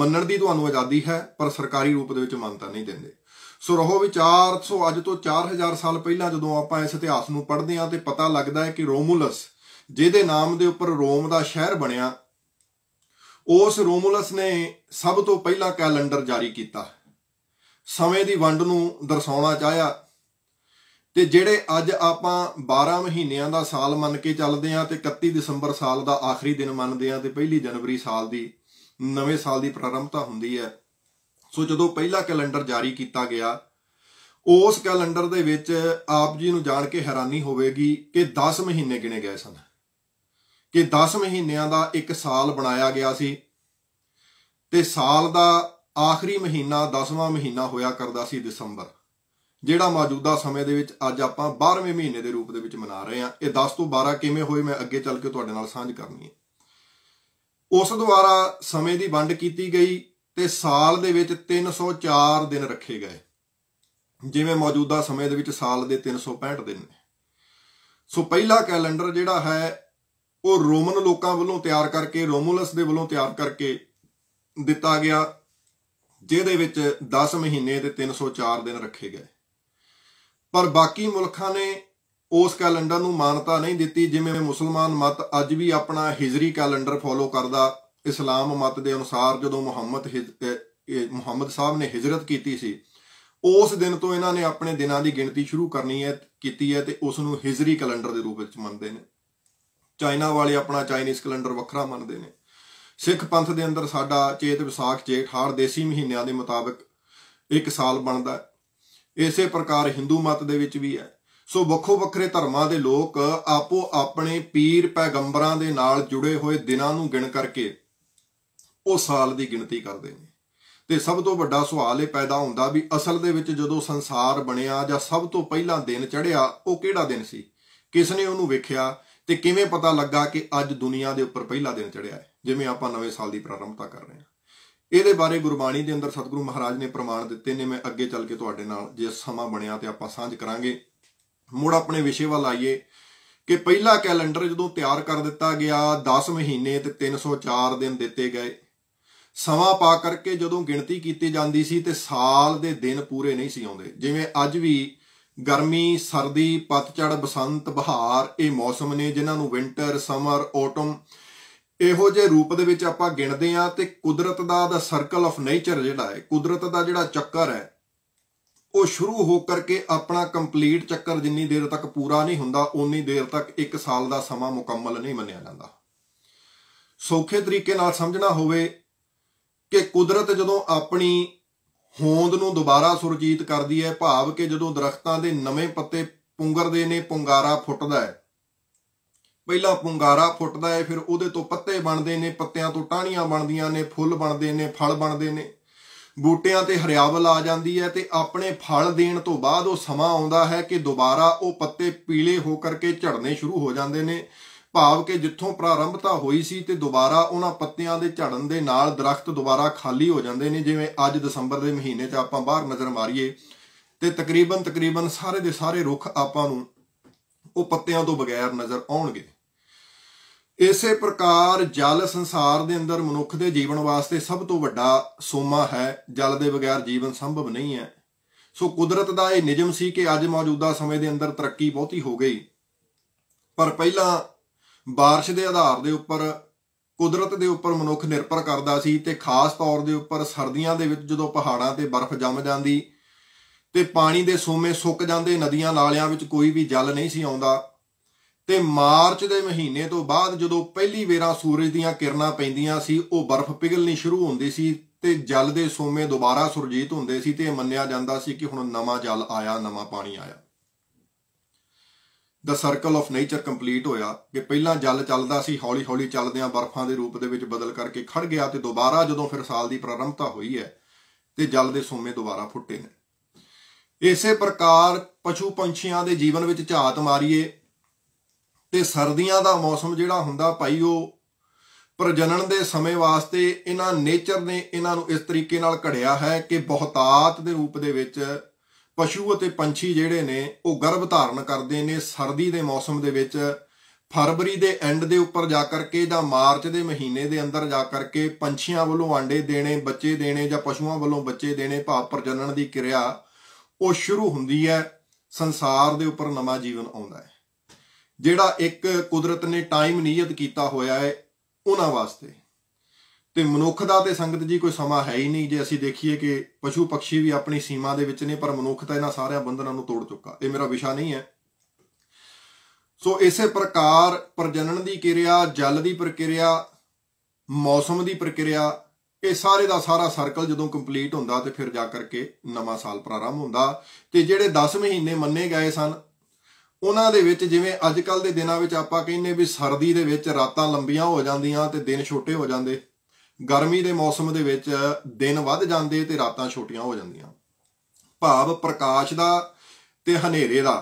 ਮੰਨਣ ਦੀ ਤੁਹਾਨੂੰ ਆਜ਼ਾਦੀ ਹੈ ਪਰ ਸਰਕਾਰੀ ਰੂਪ ਦੇ ਵਿੱਚ ਮੰਨਤਾ ਨਹੀਂ ਦਿੰਦੇ ਸੋ ਰਹੋ ਵਿਚਾਰ ਸੋ ਅੱਜ ਤੋਂ 4000 ਸਾਲ ਪਹਿਲਾਂ ਜਦੋਂ ਆਪਾਂ ਇਸ ਇਤਿਹਾਸ ਨੂੰ ਪੜ੍ਹਦੇ ਹਾਂ ਤੇ ਪਤਾ ਲੱਗਦਾ ਹੈ ਕਿ ਰੋਮੂਲਸ ਜਿਹਦੇ ਨਾਮ ਦੇ ਉੱਪਰ ਰੋਮ ਦਾ ਸ਼ਹਿਰ ਬਣਿਆ ਉਸ ਰੋਮੂਲਸ ਨੇ ਸਭ ਤੋਂ ਪਹਿਲਾਂ ਕੈਲੰਡਰ ਜਾਰੀ ਕੀਤਾ ਸਮੇਂ ਦੀ ਵੰਡ ਨੂੰ ਦਰਸਾਉਣਾ ਚਾਹਿਆ ਤੇ ਜਿਹੜੇ ਅੱਜ ਆਪਾਂ 12 ਮਹੀਨਿਆਂ ਦਾ ਸਾਲ ਮੰਨ ਕੇ ਚੱਲਦੇ ਆਂ ਤੇ 31 ਦਸੰਬਰ ਸਾਲ ਦਾ ਆਖਰੀ ਦਿਨ ਮੰਨਦੇ ਆਂ ਤੇ ਪਹਿਲੀ ਜਨਵਰੀ ਸਾਲ ਦੀ ਨਵੇਂ ਸਾਲ ਦੀ ਪ੍ਰਾਰੰਭਤਾ ਹੁੰਦੀ ਹੈ ਸੋ ਜਦੋਂ ਪਹਿਲਾ ਕੈਲੰਡਰ ਜਾਰੀ ਕੀਤਾ ਗਿਆ ਉਸ ਕੈਲੰਡਰ ਦੇ ਵਿੱਚ ਆਪ ਜੀ ਨੂੰ ਜਾਣ ਕੇ ਹੈਰਾਨੀ ਹੋਵੇਗੀ ਕਿ 10 ਮਹੀਨੇ ਗਿਣੇ ਗਏ ਸਨ ਕਿ 10 ਮਹੀਨਿਆਂ ਦਾ ਇੱਕ ਸਾਲ ਬਣਾਇਆ ਗਿਆ ਸੀ ਤੇ ਸਾਲ ਦਾ ਆਖਰੀ ਮਹੀਨਾ 10ਵਾਂ ਮਹੀਨਾ ਹੋਇਆ ਕਰਦਾ ਸੀ ਦਸੰਬਰ ਜਿਹੜਾ ਮੌਜੂਦਾ ਸਮੇਂ ਦੇ ਵਿੱਚ ਅੱਜ ਆਪਾਂ 12ਵੇਂ ਮਹੀਨੇ ਦੇ ਰੂਪ ਦੇ ਵਿੱਚ ਮਨਾ ਰਹੇ ਹਾਂ ਇਹ 10 ਤੋਂ 12 ਕਿਵੇਂ ਹੋਏ ਮੈਂ ਅੱਗੇ ਚੱਲ ਕੇ ਤੁਹਾਡੇ ਨਾਲ ਸਾਂਝ ਕਰਨੀ ਹੈ ਉਸ ਦੁਆਰਾ ਸਮੇਂ ਦੀ ਵੰਡ ਕੀਤੀ ਗਈ ਤੇ ਸਾਲ ਦੇ ਵਿੱਚ 304 ਦਿਨ ਰੱਖੇ ਗਏ ਜਿਵੇਂ ਮੌਜੂਦਾ ਸਮੇਂ ਦੇ ਵਿੱਚ ਸਾਲ ਦੇ 365 ਦਿਨ ਨੇ ਸੋ ਪਹਿਲਾ ਕੈਲੰਡਰ ਜਿਹੜਾ ਹੈ ਉਹ ਰੋਮਨ ਲੋਕਾਂ ਵੱਲੋਂ ਤਿਆਰ ਕਰਕੇ ਰੋਮੂਲਸ ਦੇ ਵੱਲੋਂ ਤਿਆਰ ਕਰਕੇ ਦਿੱਤਾ ਗਿਆ ਜਿਹਦੇ ਵਿੱਚ 10 ਮਹੀਨੇ ਤੇ 304 ਦਿਨ ਰੱਖੇ ਗਏ ਪਰ ਬਾਕੀ ਮੁਲਕਾਂ ਨੇ ਉਸ ਕੈਲੰਡਰ ਨੂੰ ਮਾਨਤਾ ਨਹੀਂ ਦਿੱਤੀ ਜਿਵੇਂ ਮੁਸਲਮਾਨ ਮਤ ਅੱਜ ਵੀ ਆਪਣਾ ਹਿਜਰੀ ਕੈਲੰਡਰ ਫੋਲੋ ਕਰਦਾ ਇਸਲਾਮ ਮਤ ਦੇ ਅਨੁਸਾਰ ਜਦੋਂ ਮੁਹੰਮਦ ਮੁਹੰਮਦ ਸਾਹਿਬ ਨੇ ਹਿਜਰਤ ਕੀਤੀ ਸੀ ਉਸ ਦਿਨ ਤੋਂ ਇਹਨਾਂ ਨੇ ਆਪਣੇ ਦਿਨਾਂ ਦੀ ਗਿਣਤੀ ਸ਼ੁਰੂ ਕਰਨੀ ਹੈ ਕੀਤੀ ਹੈ ਤੇ ਉਸ ਨੂੰ ਹਿਜਰੀ ਕੈਲੰਡਰ ਦੇ ਰੂਪ ਵਿੱਚ ਮੰਨਦੇ ਨੇ ਚਾਈਨਾ ਵਾਲੇ ਆਪਣਾ ਚਾਈਨੀਜ਼ ਕੈਲੰਡਰ ਵੱਖਰਾ ਮੰਨਦੇ ਨੇ ਸਿੱਖ ਪੰਥ ਦੇ ਅੰਦਰ ਸਾਡਾ ਚੇਤ ਵਿਸਾਖ ਜੇਠ ਹਾਰ ਦੇਸੀ ਮਹੀਨਿਆਂ ਦੇ ਮੁਤਾਬਕ ਇੱਕ ਸਾਲ ਬਣਦਾ ਹੈ ਇਸੇ ਪ੍ਰਕਾਰ ਹਿੰਦੂ ਮਤ ਦੇ ਵਿੱਚ ਵੀ ਹੈ ਸੋ ਵੱਖੋ ਵੱਖਰੇ ਧਰਮਾਂ ਦੇ ਲੋਕ ਆਪੋ ਆਪਣੇ ਪੀਰ ਪੈਗੰਬਰਾਂ ਦੇ ਨਾਲ ਜੁੜੇ ਹੋਏ ਦਿਨਾਂ ਨੂੰ ਗਿਣ ਕਰਕੇ ਉਹ ਸਾਲ ਦੀ ਗਿਣਤੀ ਕਰਦੇ ਨੇ ਤੇ ਸਭ ਤੋਂ ਵੱਡਾ ਸਵਾਲ ਇਹ ਪੈਦਾ ਹੁੰਦਾ ਵੀ ਅਸਲ ਦੇ ਵਿੱਚ ਜਦੋਂ ਸੰਸਾਰ ਬਣਿਆ ਜਾਂ ਸਭ ਤੋਂ ਪਹਿਲਾਂ ਦਿਨ ਚੜਿਆ ਉਹ ਕਿਹੜਾ ਦਿਨ ਸੀ ਕਿਸ ਨੇ ਉਹਨੂੰ ਵੇਖਿਆ ਤੇ ਕਿਵੇਂ ਪਤਾ ਲੱਗਾ ਕਿ ਅੱਜ ਦੁਨੀਆ ਦੇ ਉੱਪਰ ਪਹਿਲਾ ਦਿਨ ਚੜਿਆ ਹੈ ਜਿਵੇਂ ਆਪਾਂ ਨਵੇਂ ਸਾਲ ਦੀ ਪ੍ਰਾਰੰਭਤਾ ਕਰ ਰਹੇ ਹਾਂ ਇਹਦੇ ਬਾਰੇ ਗੁਰਬਾਣੀ ਦੇ ਅੰਦਰ ਸਤਿਗੁਰੂ ਮਹਾਰਾਜ ਨੇ ਪ੍ਰਮਾਣ ਦਿੱਤੇ ਨੇ ਮੈਂ ਅੱਗੇ ਚੱਲ ਕੇ ਤੁਹਾਡੇ ਨਾਲ ਜੇ ਸਮਾਂ ਬਣਿਆ ਤੇ ਆਪਾਂ ਸਾਂਝ ਕਰਾਂਗੇ ਮੋੜ ਆਪਣੇ ਵਿਸ਼ੇ ਵੱਲ ਆਈਏ ਕਿ ਪਹਿਲਾ ਕੈਲੰਡਰ ਜਦੋਂ ਤਿਆਰ ਕਰ ਦਿੱਤਾ ਗਿਆ 10 ਮਹੀਨੇ ਤੇ 304 ਦਿਨ ਦਿੱਤੇ ਗਏ ਸਮਾਂ ਪਾ ਕਰਕੇ ਜਦੋਂ ਗਿਣਤੀ ਕੀਤੀ ਜਾਂਦੀ ਸੀ ਤੇ ਸਾਲ ਦੇ ਦਿਨ ਪੂਰੇ ਨਹੀਂ ਸੀ ਆਉਂਦੇ ਜਿਵੇਂ ਅੱਜ ਵੀ ਗਰਮੀ ਸਰਦੀ ਪਤਝੜ ਬਸੰਤ ਬਹਾਰ ਇਹ ਮੌਸਮ ਨੇ ਜਿਨ੍ਹਾਂ ਨੂੰ ਵਿੰਟਰ ਸਮਰ ਆਟਮ ਇਹੋ ਜਿਹੇ ਰੂਪ ਦੇ ਵਿੱਚ ਆਪਾਂ ਗਿਣਦੇ ਆ ਤੇ ਕੁਦਰਤ ਦਾ ਦਾ ਸਰਕਲ ਆਫ ਨੇਚਰ ਜਿਹੜਾ ਹੈ ਕੁਦਰਤ ਦਾ ਜਿਹੜਾ ਚੱਕਰ ਹੈ ਉਹ ਸ਼ੁਰੂ ਹੋ ਕਰਕੇ ਆਪਣਾ ਕੰਪਲੀਟ ਚੱਕਰ ਜਿੰਨੀ ਦੇਰ ਤੱਕ ਪੂਰਾ ਨਹੀਂ ਹੁੰਦਾ ਉਨੀ ਦੇਰ ਤੱਕ 1 ਸਾਲ ਦਾ ਸਮਾਂ ਮੁਕੰਮਲ ਨਹੀਂ ਮੰਨਿਆ ਜਾਂਦਾ ਸੌਖੇ ਤਰੀਕੇ ਨਾਲ ਸਮਝਣਾ ਹੋਵੇ ਕਿ ਕੁਦਰਤ ਜਦੋਂ ਆਪਣੀ ਹੋਂਦ ਨੂੰ ਦੁਬਾਰਾ ਸੁਰਜੀਤ ਕਰਦੀ ਹੈ ਭਾਵ ਕਿ ਜਦੋਂ ਦਰਖਤਾਂ ਦੇ ਨਵੇਂ ਪੱਤੇ ਪੁੰਗਰਦੇ ਨੇ ਪੁੰਗਾਰਾ ਫੁੱਟਦਾ ਹੈ ਪਹਿਲਾਂ ਪੁੰਗਾਰਾ ਫੁੱਟਦਾ ਹੈ ਫਿਰ ਉਹਦੇ ਤੋਂ ਪੱਤੇ ਬਣਦੇ ਨੇ ਪੱਤਿਆਂ ਤੋਂ ਟਾਹਣੀਆਂ ਬਣਦੀਆਂ ਨੇ ਫੁੱਲ ਬਣਦੇ ਨੇ ਫਲ ਬਣਦੇ ਨੇ ਬੂਟਿਆਂ ਤੇ ਹਰਿਆਵਲ ਆ ਜਾਂਦੀ ਹੈ ਤੇ ਆਪਣੇ ਫਲ ਦੇਣ ਤੋਂ ਬਾਅਦ ਉਹ ਸਮਾਂ ਆਉਂਦਾ ਹੈ ਕਿ ਦੁਬਾਰਾ ਉਹ ਪੱਤੇ ਪੀਲੇ ਹੋ ਕਰਕੇ ਝੜਨੇ ਸ਼ੁਰੂ ਹੋ ਜਾਂਦੇ ਨੇ ਭਾਵ ਕਿ ਜਿੱਥੋਂ ਪ੍ਰਾਰੰਭਤਾ ਹੋਈ ਸੀ ਤੇ ਦੁਬਾਰਾ ਉਹਨਾਂ ਪੱਤਿਆਂ ਦੇ ਝੜਨ ਦੇ ਨਾਲ ਦਰਖਤ ਦੁਬਾਰਾ ਖਾਲੀ ਹੋ ਜਾਂਦੇ ਨੇ ਜਿਵੇਂ ਅੱਜ ਦਸੰਬਰ ਦੇ ਮਹੀਨੇ 'ਚ ਆਪਾਂ ਬਾਹਰ ਨਜ਼ਰ ਮਾਰੀਏ ਤੇ ਤਕਰੀਬਨ ਤਕਰੀਬਨ ਸਾਰੇ ਦੇ ਸਾਰੇ ਰੁੱਖ ਆਪਾਂ ਨੂੰ ਉਹ ਪੱਤਿਆਂ ਤੋਂ ਬਗੈਰ ਨਜ਼ਰ ਆਉਣਗੇ ਇਸੇ ਪ੍ਰਕਾਰ ਜਲ ਸੰਸਾਰ ਦੇ ਅੰਦਰ ਮਨੁੱਖ ਦੇ ਜੀਵਨ ਵਾਸਤੇ ਸਭ ਤੋਂ ਵੱਡਾ ਸੋਮਾ ਹੈ ਜਲ ਦੇ ਬਿਨਾਂ ਜੀਵਨ ਸੰਭਵ ਨਹੀਂ ਹੈ ਸੋ ਕੁਦਰਤ ਦਾ ਇਹ ਨਿਯਮ ਸੀ ਕਿ ਅੱਜ ਮੌਜੂਦਾ ਸਮੇਂ ਦੇ ਅੰਦਰ ਤਰੱਕੀ ਬਹੁਤੀ ਹੋ ਗਈ ਪਰ ਪਹਿਲਾਂ بارش ਦੇ ਆਧਾਰ ਦੇ ਉੱਪਰ ਕੁਦਰਤ ਦੇ ਉੱਪਰ ਮਨੁੱਖ ਨਿਰਭਰ ਕਰਦਾ ਸੀ ਤੇ ਖਾਸ ਤੌਰ ਦੇ ਉੱਪਰ ਸਰਦੀਆਂ ਦੇ ਵਿੱਚ ਜਦੋਂ ਪਹਾੜਾਂ ਤੇ ਬਰਫ਼ ਜੰਮ ਜਾਂਦੀ ਤੇ ਪਾਣੀ ਦੇ ਸੋਮੇ ਸੁੱਕ ਜਾਂਦੇ ਨਦੀਆਂ ਨਾਲਿਆਂ ਵਿੱਚ ਕੋਈ ਵੀ ਜਲ ਨਹੀਂ ਸੀ ਆਉਂਦਾ ਤੇ ਮਾਰਚ ਦੇ ਮਹੀਨੇ ਤੋਂ ਬਾਅਦ ਜਦੋਂ ਪਹਿਲੀ ਵੇਰਾ ਸੂਰਜ ਦੀਆਂ ਕਿਰਨਾਂ ਪੈਂਦੀਆਂ ਸੀ ਉਹ ਬਰਫ਼ ਪਿਘਲਣੀ ਸ਼ੁਰੂ ਹੁੰਦੀ ਸੀ ਤੇ ਜਲ ਦੇ ਸੋਮੇ ਦੁਬਾਰਾ ਸੁਰਜੀਤ ਹੁੰਦੇ ਸੀ ਤੇ ਮੰਨਿਆ ਜਾਂਦਾ ਸੀ ਕਿ ਹੁਣ ਨਵਾਂ ਜਲ ਆਇਆ ਨਵਾਂ ਪਾਣੀ ਆਇਆ ਦਾ ਸਰਕਲ ਆਫ ਨੇਚਰ ਕੰਪਲੀਟ ਹੋਇਆ ਕਿ ਪਹਿਲਾਂ ਜਲ ਚੱਲਦਾ ਸੀ ਹੌਲੀ-ਹੌਲੀ ਚੱਲਦਿਆਂ ਬਰਫ਼ਾਂ ਦੇ ਰੂਪ ਦੇ ਵਿੱਚ ਬਦਲ ਕਰਕੇ ਖੜ ਗਿਆ ਤੇ ਦੁਬਾਰਾ ਜਦੋਂ ਫਿਰ ਸਾਲ ਦੀ ਪ੍ਰਾਰੰਭਤਾ ਹੋਈ ਹੈ ਤੇ ਜਲ ਦੇ ਸੋਮੇ ਦੁਬਾਰਾ ਫੁੱਟੇ ਨੇ ਇਸੇ ਪ੍ਰਕਾਰ ਪਸ਼ੂ ਪੰਛੀਆਂ ਦੇ ਜੀਵਨ ਵਿੱਚ ਝਾਤ ਮਾਰੀਏ ਤੇ ਸਰਦੀਆਂ ਦਾ ਮੌਸਮ ਜਿਹੜਾ ਹੁੰਦਾ ਭਾਈ ਉਹ ਪ੍ਰਜਨਨ ਦੇ ਸਮੇਂ ਵਾਸਤੇ ਇਹਨਾਂ ਨੇਚਰ ਨੇ ਇਹਨਾਂ ਨੂੰ ਇਸ ਤਰੀਕੇ ਨਾਲ ਘੜਿਆ ਹੈ ਕਿ ਬਹੁਤਾਤ ਦੇ ਰੂਪ ਦੇ ਵਿੱਚ ਪਸ਼ੂ ਅਤੇ ਪੰਛੀ ਜਿਹੜੇ ਨੇ ਉਹ ਗਰਭ ਧਾਰਨ ਕਰਦੇ ਨੇ ਸਰਦੀ ਦੇ ਮੌਸਮ ਦੇ ਵਿੱਚ ਫਰਵਰੀ ਦੇ ਐਂਡ ਦੇ ਉੱਪਰ ਜਾ ਕਰਕੇ ਜਾਂ ਮਾਰਚ ਦੇ ਮਹੀਨੇ ਦੇ ਅੰਦਰ ਜਾ ਕਰਕੇ ਪੰਛੀਆਂ ਵੱਲੋਂ ਆਂਡੇ ਦੇਣੇ ਬੱਚੇ ਦੇਣੇ ਜਾਂ ਪਸ਼ੂਆਂ ਵੱਲੋਂ ਬੱਚੇ ਦੇਣੇ ਭਾਵ ਪ੍ਰਜਨਨ ਦੀ ਕਿਰਿਆ ਉਹ ਸ਼ੁਰੂ ਹੁੰਦੀ ਹੈ ਸੰਸਾਰ ਦੇ ਉੱਪਰ ਨਵਾਂ ਜੀਵਨ ਆਉਂਦਾ ਹੈ ਜਿਹੜਾ ਇੱਕ ਕੁਦਰਤ ਨੇ ਟਾਈਮ ਨਿਯਤ ਕੀਤਾ ਹੋਇਆ ਹੈ ਉਹਨਾਂ ਵਾਸਤੇ ਤੇ ਮਨੁੱਖ ਦਾ ਤੇ ਸੰਗਤ ਜੀ ਕੋਈ ਸਮਾਂ ਹੈ ਹੀ ਨਹੀਂ ਜੇ ਅਸੀਂ ਦੇਖੀਏ ਕਿ ਪਸ਼ੂ ਪੰਛੀ ਵੀ ਆਪਣੀ ਸੀਮਾ ਦੇ ਵਿੱਚ ਨੇ ਪਰ ਮਨੁੱਖ ਤਾਂ ਇਹਨਾਂ ਸਾਰਿਆਂ ਬੰਧਨਾਂ ਨੂੰ ਤੋੜ ਚੁੱਕਾ ਇਹ ਮੇਰਾ ਵਿਸ਼ਾ ਨਹੀਂ ਹੈ ਸੋ ਇਸੇ ਪ੍ਰਕਾਰ ਪ੍ਰਜਨਨ ਦੀ ਕਿਰਿਆ ਜਲ ਦੀ ਪ੍ਰਕਿਰਿਆ ਮੌਸਮ ਦੀ ਪ੍ਰਕਿਰਿਆ ਇਹ ਸਾਰੇ ਦਾ ਸਾਰਾ ਸਰਕਲ ਜਦੋਂ ਕੰਪਲੀਟ ਹੁੰਦਾ ਤੇ ਫਿਰ ਜਾ ਕਰਕੇ ਨਵਾਂ ਸਾਲ ਪ੍ਰਾਰੰਭ ਹੁੰਦਾ ਤੇ ਜਿਹੜੇ 10 ਮਹੀਨੇ ਮੰਨੇ ਗਏ ਸਨ ਉਹਨਾਂ ਦੇ ਵਿੱਚ ਜਿਵੇਂ ਅੱਜ ਕੱਲ ਦੇ ਦਿਨਾਂ ਵਿੱਚ ਆਪਾਂ ਕਹਿੰਨੇ ਵੀ ਸਰਦੀ ਦੇ ਵਿੱਚ ਰਾਤਾਂ ਲੰਬੀਆਂ ਹੋ ਜਾਂਦੀਆਂ ਤੇ ਦਿਨ ਛੋਟੇ ਹੋ ਜਾਂਦੇ ਗਰਮੀ ਦੇ ਮੌਸਮ ਦੇ ਵਿੱਚ ਦਿਨ ਵੱਧ ਜਾਂਦੇ ਤੇ ਰਾਤਾਂ ਛੋਟੀਆਂ ਹੋ ਜਾਂਦੀਆਂ ਭਾਵ ਪ੍ਰਕਾਸ਼ ਦਾ ਤੇ ਹਨੇਰੇ ਦਾ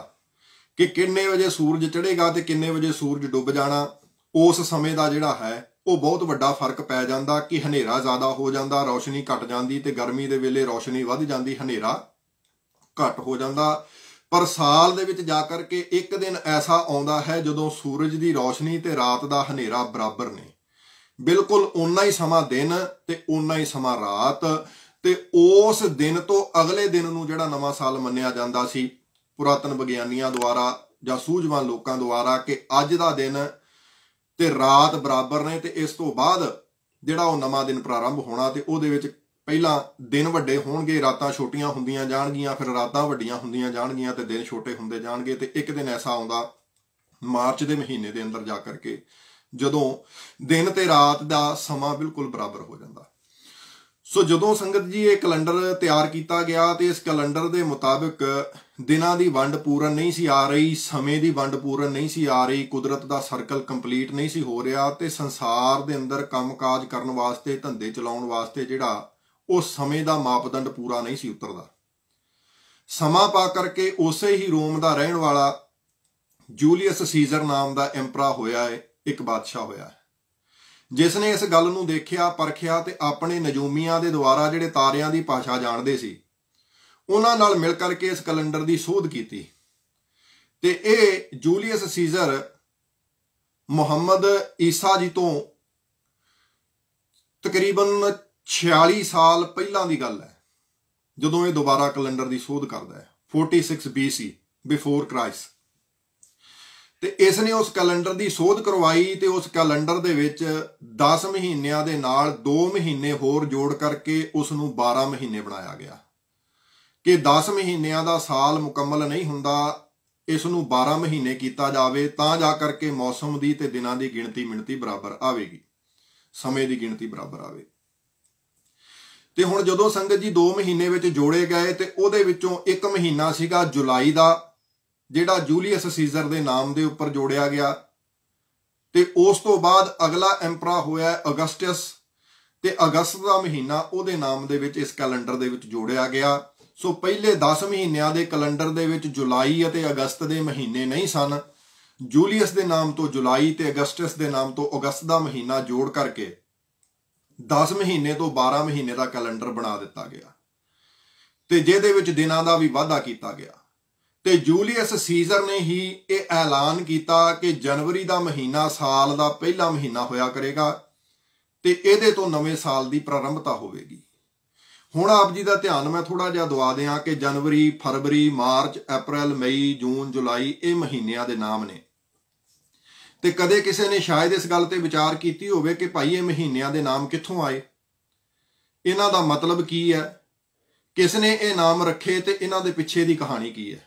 ਕਿ ਕਿੰਨੇ ਵਜੇ ਸੂਰਜ ਚੜ੍ਹੇਗਾ ਤੇ ਕਿੰਨੇ ਵਜੇ ਸੂਰਜ ਡੁੱਬ ਜਾਣਾ ਉਸ ਸਮੇਂ ਦਾ ਜਿਹੜਾ ਹੈ ਉਹ ਬਹੁਤ ਵੱਡਾ ਫਰਕ ਪੈ ਜਾਂਦਾ ਕਿ ਹਨੇਰਾ ਜ਼ਿਆਦਾ ਹੋ ਜਾਂਦਾ ਰੌਸ਼ਨੀ ਘਟ ਜਾਂਦੀ ਤੇ ਗਰਮੀ ਦੇ ਵੇਲੇ ਰੌਸ਼ਨੀ ਵੱਧ ਜਾਂਦੀ ਹਨੇਰਾ ਘਟ ਹੋ ਜਾਂਦਾ ਪਰ ਸਾਲ ਦੇ ਵਿੱਚ ਜਾ ਕਰਕੇ ਇੱਕ ਦਿਨ ਐਸਾ ਆਉਂਦਾ ਹੈ ਜਦੋਂ ਸੂਰਜ ਦੀ ਰੌਸ਼ਨੀ ਤੇ ਰਾਤ ਦਾ ਹਨੇਰਾ ਬਰਾਬਰ ਨੇ ਬਿਲਕੁਲ ਉਨਾ ਹੀ ਸਮਾਂ ਦਿਨ ਤੇ ਉਨਾ ਹੀ ਸਮਾਂ ਰਾਤ ਤੇ ਉਸ ਦਿਨ ਤੋਂ ਅਗਲੇ ਦਿਨ ਨੂੰ ਜਿਹੜਾ ਨਵਾਂ ਸਾਲ ਮੰਨਿਆ ਜਾਂਦਾ ਸੀ ਪੁਰਾਤਨ ਵਿਗਿਆਨੀਆਂ ਦੁਆਰਾ ਜਾਂ ਸੂਝਵਾਨ ਲੋਕਾਂ ਦੁਆਰਾ ਕਿ ਅੱਜ ਦਾ ਦਿਨ ਤੇ ਰਾਤ ਬਰਾਬਰ ਨੇ ਤੇ ਇਸ ਤੋਂ ਬਾਅਦ ਜਿਹੜਾ ਉਹ ਨਵਾਂ ਦਿਨ ਪ੍ਰਾਰੰਭ ਹੋਣਾ ਤੇ ਉਹਦੇ ਵਿੱਚ ਪਹਿਲਾਂ ਦਿਨ ਵੱਡੇ ਹੋਣਗੇ ਰਾਤਾਂ ਛੋਟੀਆਂ ਹੁੰਦੀਆਂ ਜਾਣਗੀਆਂ ਫਿਰ ਰਾਤਾਂ ਵੱਡੀਆਂ ਹੁੰਦੀਆਂ ਜਾਣਗੀਆਂ ਤੇ ਦਿਨ ਛੋਟੇ ਹੁੰਦੇ ਜਾਣਗੇ ਤੇ ਇੱਕ ਦਿਨ ਐਸਾ ਆਉਂਦਾ ਮਾਰਚ ਦੇ ਮਹੀਨੇ ਦੇ ਅੰਦਰ ਜਾ ਕਰਕੇ ਜਦੋਂ ਦਿਨ ਤੇ ਰਾਤ ਦਾ ਸਮਾਂ ਬਿਲਕੁਲ ਬਰਾਬਰ ਹੋ ਜਾਂਦਾ ਸੋ ਜਦੋਂ ਸੰਗਤ ਜੀ ਇਹ ਕੈਲੰਡਰ ਤਿਆਰ ਕੀਤਾ ਗਿਆ ਤੇ ਇਸ ਕੈਲੰਡਰ ਦੇ ਮੁਤਾਬਕ ਦਿਨਾਂ ਦੀ ਵੰਡ ਪੂਰਨ ਨਹੀਂ ਸੀ ਆ ਰਹੀ ਸਮੇਂ ਦੀ ਵੰਡ ਪੂਰਨ ਨਹੀਂ ਸੀ ਆ ਰਹੀ ਕੁਦਰਤ ਦਾ ਸਰਕਲ ਕੰਪਲੀਟ ਨਹੀਂ ਸੀ ਹੋ ਰਿਹਾ ਤੇ ਸੰਸਾਰ ਦੇ ਅੰਦਰ ਕੰਮਕਾਜ ਕਰਨ ਵਾਸਤੇ ਧੰਦੇ ਚਲਾਉਣ ਵਾਸਤੇ ਜਿਹੜਾ ਉਹ ਸਮੇਂ ਦਾ ਮਾਪਦੰਡ ਪੂਰਾ ਨਹੀਂ ਸੀ ਉਤਰਦਾ ਸਮਾਂ ਪਾ ਕਰਕੇ ਉਸੇ ਹੀ ਰੋਮ ਦਾ ਰਹਿਣ ਵਾਲਾ ਜੂਲੀਅਸ ਸੀਜ਼ਰ ਨਾਮ ਦਾ ਐਮਪਰਾ ਹੋਇਆ ਹੈ ਇੱਕ ਬਾਦਸ਼ਾਹ ਹੋਇਆ ਹੈ ਜਿਸ ਨੇ ਇਸ ਗੱਲ ਨੂੰ ਦੇਖਿਆ ਪਰਖਿਆ ਤੇ ਆਪਣੇ ਨਜੂਮੀਆਂ ਦੇ ਦੁਆਰਾ ਜਿਹੜੇ ਤਾਰਿਆਂ ਦੀ ਭਾਸ਼ਾ ਜਾਣਦੇ ਸੀ ਉਹਨਾਂ ਨਾਲ ਮਿਲ ਕਰਕੇ ਇਸ ਕੈਲੰਡਰ ਦੀ ਸੋਧ ਕੀਤੀ ਤੇ ਇਹ ਜੂਲੀਅਸ ਸੀਜ਼ਰ ਮੁਹੰਮਦ ਈਸਾ ਜੀ ਤੋਂ ਤਕਰੀਬਨ 46 ਸਾਲ ਪਹਿਲਾਂ ਦੀ ਗੱਲ ਹੈ ਜਦੋਂ ਇਹ ਦੁਬਾਰਾ ਕੈਲੰਡਰ ਦੀ ਸੋਧ ਕਰਦਾ ਹੈ 46 BC ਬਿਫੋਰ ਕ੍ਰਾਈਸਟ ਤੇ ਇਸ ਨੇ ਉਸ ਕੈਲੰਡਰ ਦੀ ਸੋਧ ਕਰਵਾਈ ਤੇ ਉਸ ਕੈਲੰਡਰ ਦੇ ਵਿੱਚ 10 ਮਹੀਨਿਆਂ ਦੇ ਨਾਲ 2 ਮਹੀਨੇ ਹੋਰ ਜੋੜ ਕਰਕੇ ਉਸ ਨੂੰ 12 ਮਹੀਨੇ ਬਣਾਇਆ ਗਿਆ ਕਿ 10 ਮਹੀਨਿਆਂ ਦਾ ਸਾਲ ਮੁਕੰਮਲ ਨਹੀਂ ਹੁੰਦਾ ਇਸ ਨੂੰ 12 ਮਹੀਨੇ ਕੀਤਾ ਜਾਵੇ ਤਾਂ ਜਾ ਕਰਕੇ ਮੌਸਮ ਦੀ ਤੇ ਦਿਨਾਂ ਦੀ ਗਿਣਤੀ ਮਿਣਤੀ ਬਰਾਬਰ ਆਵੇਗੀ ਸਮੇਂ ਦੀ ਗਿਣਤੀ ਬਰਾਬਰ ਆਵੇ ਤੇ ਹੁਣ ਜਦੋਂ ਸੰਗਤ ਜੀ 2 ਮਹੀਨੇ ਵਿੱਚ ਜੋੜੇ ਗਏ ਤੇ ਉਹਦੇ ਵਿੱਚੋਂ ਇੱਕ ਮਹੀਨਾ ਸੀਗਾ ਜੁਲਾਈ ਦਾ ਜਿਹੜਾ ਜੂਲੀਅਸ ਸੀਜ਼ਰ ਦੇ ਨਾਮ ਦੇ ਉੱਪਰ ਜੋੜਿਆ ਗਿਆ ਤੇ ਉਸ ਤੋਂ ਬਾਅਦ ਅਗਲਾ ਐਮਪਰਾ ਹੋਇਆ ਅਗਸਟਸ ਤੇ ਅਗਸਤ ਦਾ ਮਹੀਨਾ ਉਹਦੇ ਨਾਮ ਦੇ ਵਿੱਚ ਇਸ ਕੈਲੰਡਰ ਦੇ ਵਿੱਚ ਜੋੜਿਆ ਗਿਆ ਸੋ ਪਹਿਲੇ 10 ਮਹੀਨਿਆਂ ਦੇ ਕੈਲੰਡਰ ਦੇ ਵਿੱਚ ਜੁਲਾਈ ਅਤੇ ਅਗਸਤ ਦੇ ਮਹੀਨੇ ਨਹੀਂ ਸਨ ਜੂਲੀਅਸ ਦੇ ਨਾਮ ਤੋਂ ਜੁਲਾਈ ਤੇ ਅਗਸਟਸ ਦੇ ਨਾਮ ਤੋਂ ਅਗਸਤ ਦਾ ਮਹੀਨਾ ਜੋੜ ਕਰਕੇ 10 ਮਹੀਨੇ ਤੋਂ 12 ਮਹੀਨੇ ਦਾ ਕੈਲੰਡਰ ਬਣਾ ਦਿੱਤਾ ਗਿਆ ਤੇ ਜਿਹਦੇ ਵਿੱਚ ਦਿਨਾਂ ਦਾ ਵੀ ਵਾਅਦਾ ਕੀਤਾ ਗਿਆ ਤੇ ਜੂਲੀਅਸ ਸੀਜ਼ਰ ਨੇ ਹੀ ਇਹ ਐਲਾਨ ਕੀਤਾ ਕਿ ਜਨਵਰੀ ਦਾ ਮਹੀਨਾ ਸਾਲ ਦਾ ਪਹਿਲਾ ਮਹੀਨਾ ਹੋਇਆ ਕਰੇਗਾ ਤੇ ਇਹਦੇ ਤੋਂ ਨਵੇਂ ਸਾਲ ਦੀ ਪ੍ਰਾਰੰਭਤਾ ਹੋਵੇਗੀ ਹੁਣ ਆਪ ਜੀ ਦਾ ਧਿਆਨ ਮੈਂ ਥੋੜਾ ਜਿਹਾ ਦਵਾ ਦਿਆਂ ਕਿ ਜਨਵਰੀ ਫਰਵਰੀ ਮਾਰਚ ਅਪ੍ਰੈਲ ਮਈ ਜੂਨ ਜੁਲਾਈ ਇਹ ਮਹੀਨਿਆਂ ਦੇ ਨਾਮ ਨੇ ਤੇ ਕਦੇ ਕਿਸੇ ਨੇ ਸ਼ਾਇਦ ਇਸ ਗੱਲ ਤੇ ਵਿਚਾਰ ਕੀਤੀ ਹੋਵੇ ਕਿ ਭਾਈ ਇਹ ਮਹੀਨਿਆਂ ਦੇ ਨਾਮ ਕਿੱਥੋਂ ਆਏ ਇਹਨਾਂ ਦਾ ਮਤਲਬ ਕੀ ਹੈ ਕਿਸ ਨੇ ਇਹ ਨਾਮ ਰੱਖੇ ਤੇ ਇਹਨਾਂ ਦੇ ਪਿੱਛੇ ਦੀ ਕਹਾਣੀ ਕੀ ਹੈ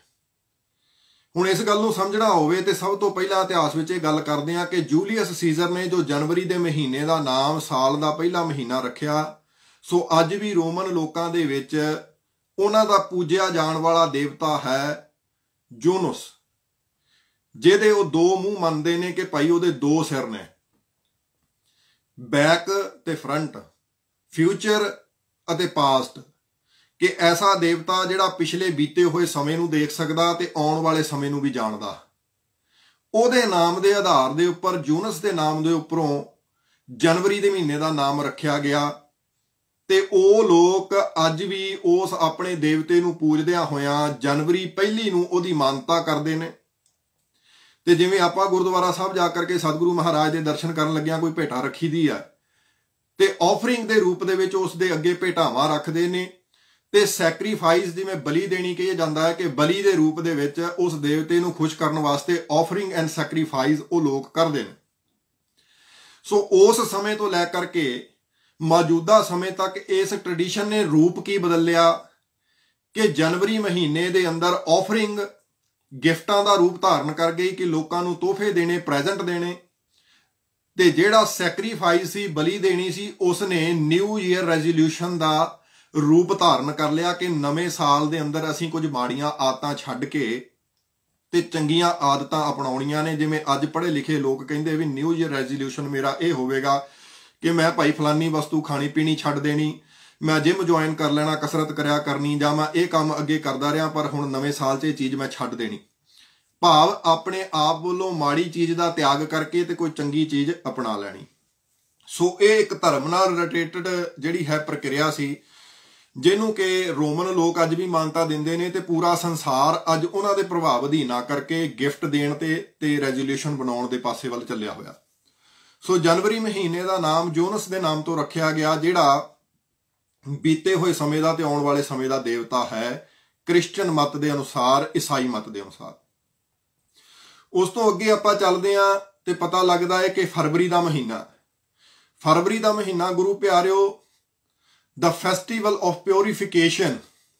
ਹੁਣ ਇਸ ਗੱਲ ਨੂੰ ਸਮਝਣਾ ਹੋਵੇ ਤੇ ਸਭ ਤੋਂ ਪਹਿਲਾਂ ਇਤਿਹਾਸ ਵਿੱਚ ਇਹ ਗੱਲ ਕਰਦੇ ਹਾਂ ਕਿ ਜੂਲੀਅਸ ਸੀਜ਼ਰ ਨੇ ਜੋ ਜਨਵਰੀ ਦੇ ਮਹੀਨੇ ਦਾ ਨਾਮ ਸਾਲ ਦਾ ਪਹਿਲਾ ਮਹੀਨਾ ਰੱਖਿਆ ਸੋ ਅੱਜ ਵੀ ਰੋਮਨ ਲੋਕਾਂ ਦੇ ਵਿੱਚ ਉਹਨਾਂ ਦਾ ਪੂਜਿਆ ਜਾਣ ਵਾਲਾ ਦੇਵਤਾ ਹੈ ਜੂਨਸ ਜਿਹਦੇ ਉਹ ਦੋ ਮੂੰਹ ਮੰਨਦੇ ਨੇ ਕਿ ਭਾਈ ਉਹਦੇ ਦੋ ਸਿਰ ਨੇ ਬੈਕ ਤੇ ਫਰੰਟ ਫਿਊਚਰ ਅਤੇ ਪਾਸਟ ਕਿ ਐਸਾ ਦੇਵਤਾ ਜਿਹੜਾ ਪਿਛਲੇ ਬੀਤੇ ਹੋਏ ਸਮੇਂ ਨੂੰ ਦੇਖ ਸਕਦਾ ਤੇ ਆਉਣ ਵਾਲੇ ਸਮੇਂ ਨੂੰ ਵੀ ਜਾਣਦਾ ਉਹਦੇ ਨਾਮ ਦੇ ਆਧਾਰ ਦੇ ਉੱਪਰ ਜੂਨਸ ਦੇ ਨਾਮ ਦੇ ਉੱਪਰੋਂ ਜਨਵਰੀ ਦੇ ਮਹੀਨੇ ਦਾ ਨਾਮ ਰੱਖਿਆ ਗਿਆ ਤੇ ਉਹ ਲੋਕ ਅੱਜ ਵੀ ਉਸ ਆਪਣੇ ਦੇਵਤੇ ਨੂੰ ਪੂਜਦੇ ਆ ਹੋਇਆ ਜਨਵਰੀ ਪਹਿਲੀ ਨੂੰ ਉਹਦੀ ਮਾਨਤਾ ਕਰਦੇ ਨੇ ਤੇ ਜਿਵੇਂ ਆਪਾਂ ਗੁਰਦੁਆਰਾ ਸਾਹਿਬ ਜਾ ਕਰਕੇ ਸਤਿਗੁਰੂ ਮਹਾਰਾਜ ਦੇ ਦਰਸ਼ਨ ਕਰਨ ਲੱਗਿਆਂ ਕੋਈ ਭੇਟਾ ਰੱਖੀ ਦੀ ਆ ਤੇ ਆਫਰਿੰਗ ਦੇ ਰੂਪ ਦੇ ਵਿੱਚ ਉਸ ਦੇ ਅੱਗੇ ਭੇਟਾਵਾਂ ਰੱਖਦੇ ਨੇ ਤੇ ਸੈਕਰੀਫਾਈਸ ਜਿਵੇਂ ਬਲੀ ਦੇਣੀ ਕਿਹਾ ਜਾਂਦਾ ਹੈ ਕਿ ਬਲੀ ਦੇ ਰੂਪ ਦੇ ਵਿੱਚ ਉਸ ਦੇਵਤੇ ਨੂੰ ਖੁਸ਼ ਕਰਨ ਵਾਸਤੇ ਆਫਰਿੰਗ ਐਂਡ ਸੈਕਰੀਫਾਈਸ ਉਹ ਲੋਕ ਕਰਦੇ ਨੇ ਸੋ ਉਸ ਸਮੇਂ ਤੋਂ ਲੈ ਕਰਕੇ ਮੌਜੂਦਾ ਸਮੇਂ ਤੱਕ ਇਸ ਟ੍ਰੈਡੀਸ਼ਨ ਨੇ ਰੂਪ ਕੀ ਬਦਲਿਆ ਕਿ ਜਨਵਰੀ ਮਹੀਨੇ ਦੇ ਅੰਦਰ ਆਫਰਿੰਗ ਗਿਫਟਾਂ ਦਾ ਰੂਪ ਧਾਰਨ ਕਰ ਗਈ ਕਿ ਲੋਕਾਂ ਨੂੰ ਤੋਹਫੇ ਦੇਣੇ ਪ੍ਰੈਜ਼ੈਂਟ ਦੇਣੇ ਤੇ ਜਿਹੜਾ ਸੈਕਰੀਫਾਈਸ ਸੀ ਬਲੀ ਦੇਣੀ ਸੀ ਉਸ ਨੇ ਨਿਊ ਈਅਰ ਰੈਜ਼ੋਲੂਸ਼ਨ ਦਾ ਰੂਪ ਧਾਰਨ ਕਰ ਲਿਆ ਕਿ ਨਵੇਂ ਸਾਲ ਦੇ ਅੰਦਰ ਅਸੀਂ ਕੁਝ ਮਾੜੀਆਂ ਆਦਤਾਂ ਛੱਡ ਕੇ ਤੇ ਚੰਗੀਆਂ ਆਦਤਾਂ ਅਪਣਾਉਣੀਆਂ ਨੇ ਜਿਵੇਂ ਅੱਜ ਪੜ੍ਹੇ ਲਿਖੇ ਲੋਕ ਕਹਿੰਦੇ ਵੀ ਨਿਊ ਈਅਰ ਰੈਜ਼ੋਲੂਸ਼ਨ ਮੇਰਾ ਇਹ ਹੋਵੇਗਾ ਕਿ ਮੈਂ ਭਾਈ ਫਲਾਨੀ ਵਸਤੂ ਖਾਣੀ ਪੀਣੀ ਛੱਡ ਦੇਣੀ ਮੈਂ ਜਿਮ ਜੁਆਇਨ ਕਰ ਲੈਣਾ ਕਸਰਤ ਕਰਿਆ ਕਰਨੀ ਜਾਂ ਮੈਂ ਇਹ ਕੰਮ ਅੱਗੇ ਕਰਦਾ ਰਿਹਾ ਪਰ ਹੁਣ ਨਵੇਂ ਸਾਲ 'ਚ ਇਹ ਚੀਜ਼ ਮੈਂ ਛੱਡ ਦੇਣੀ ਭਾਵ ਆਪਣੇ ਆਪ ਵੱਲੋਂ ਮਾੜੀ ਚੀਜ਼ ਦਾ ਤਿਆਗ ਕਰਕੇ ਤੇ ਕੋਈ ਚੰਗੀ ਚੀਜ਼ ਅਪਣਾ ਲੈਣੀ ਸੋ ਇਹ ਇੱਕ ਧਰਮ ਨਾਲ ਰਿਲੇਟਡ ਜਿਹੜੀ ਹੈ ਪ੍ਰਕਿਰਿਆ ਸੀ ਜਿਹਨੂੰ ਕਿ ਰੋਮਨ ਲੋਕ ਅੱਜ ਵੀ ਮਾਨਤਾ ਦਿੰਦੇ ਨੇ ਤੇ ਪੂਰਾ ਸੰਸਾਰ ਅੱਜ ਉਹਨਾਂ ਦੇ ਪ੍ਰਭਾਵ ਦੀ ਨਾ ਕਰਕੇ ਗਿਫਟ ਦੇਣ ਤੇ ਤੇ ਰੈਜ਼ੋਲੂਸ਼ਨ ਬਣਾਉਣ ਦੇ ਪਾਸੇ ਵੱਲ ਚੱਲਿਆ ਹੋਇਆ ਸੋ ਜਨਵਰੀ ਮਹੀਨੇ ਦਾ ਨਾਮ ਜੋਨਸ ਦੇ ਨਾਮ ਤੋਂ ਰੱਖਿਆ ਗਿਆ ਜਿਹੜਾ ਬੀਤੇ ਹੋਏ ਸਮੇਂ ਦਾ ਤੇ ਆਉਣ ਵਾਲੇ ਸਮੇਂ ਦਾ ਦੇਵਤਾ ਹੈ ਕ੍ਰਿਸਚੀਅਨ ਮਤ ਦੇ ਅਨੁਸਾਰ ਈਸਾਈ ਮਤ ਦੇ ਅਨੁਸਾਰ ਉਸ ਤੋਂ ਅੱਗੇ ਆਪਾਂ ਚੱਲਦੇ ਆਂ ਤੇ ਪਤਾ ਲੱਗਦਾ ਹੈ ਕਿ ਫਰਵਰੀ ਦਾ ਮਹੀਨਾ ਫਰਵਰੀ ਦਾ ਮਹੀਨਾ ਗੁਰੂ ਪਿਆਰਿਓ ਦਾ ਫੈਸਟੀਵਲ ਆਫ ਪਿਉਰੀਫਿਕੇਸ਼ਨ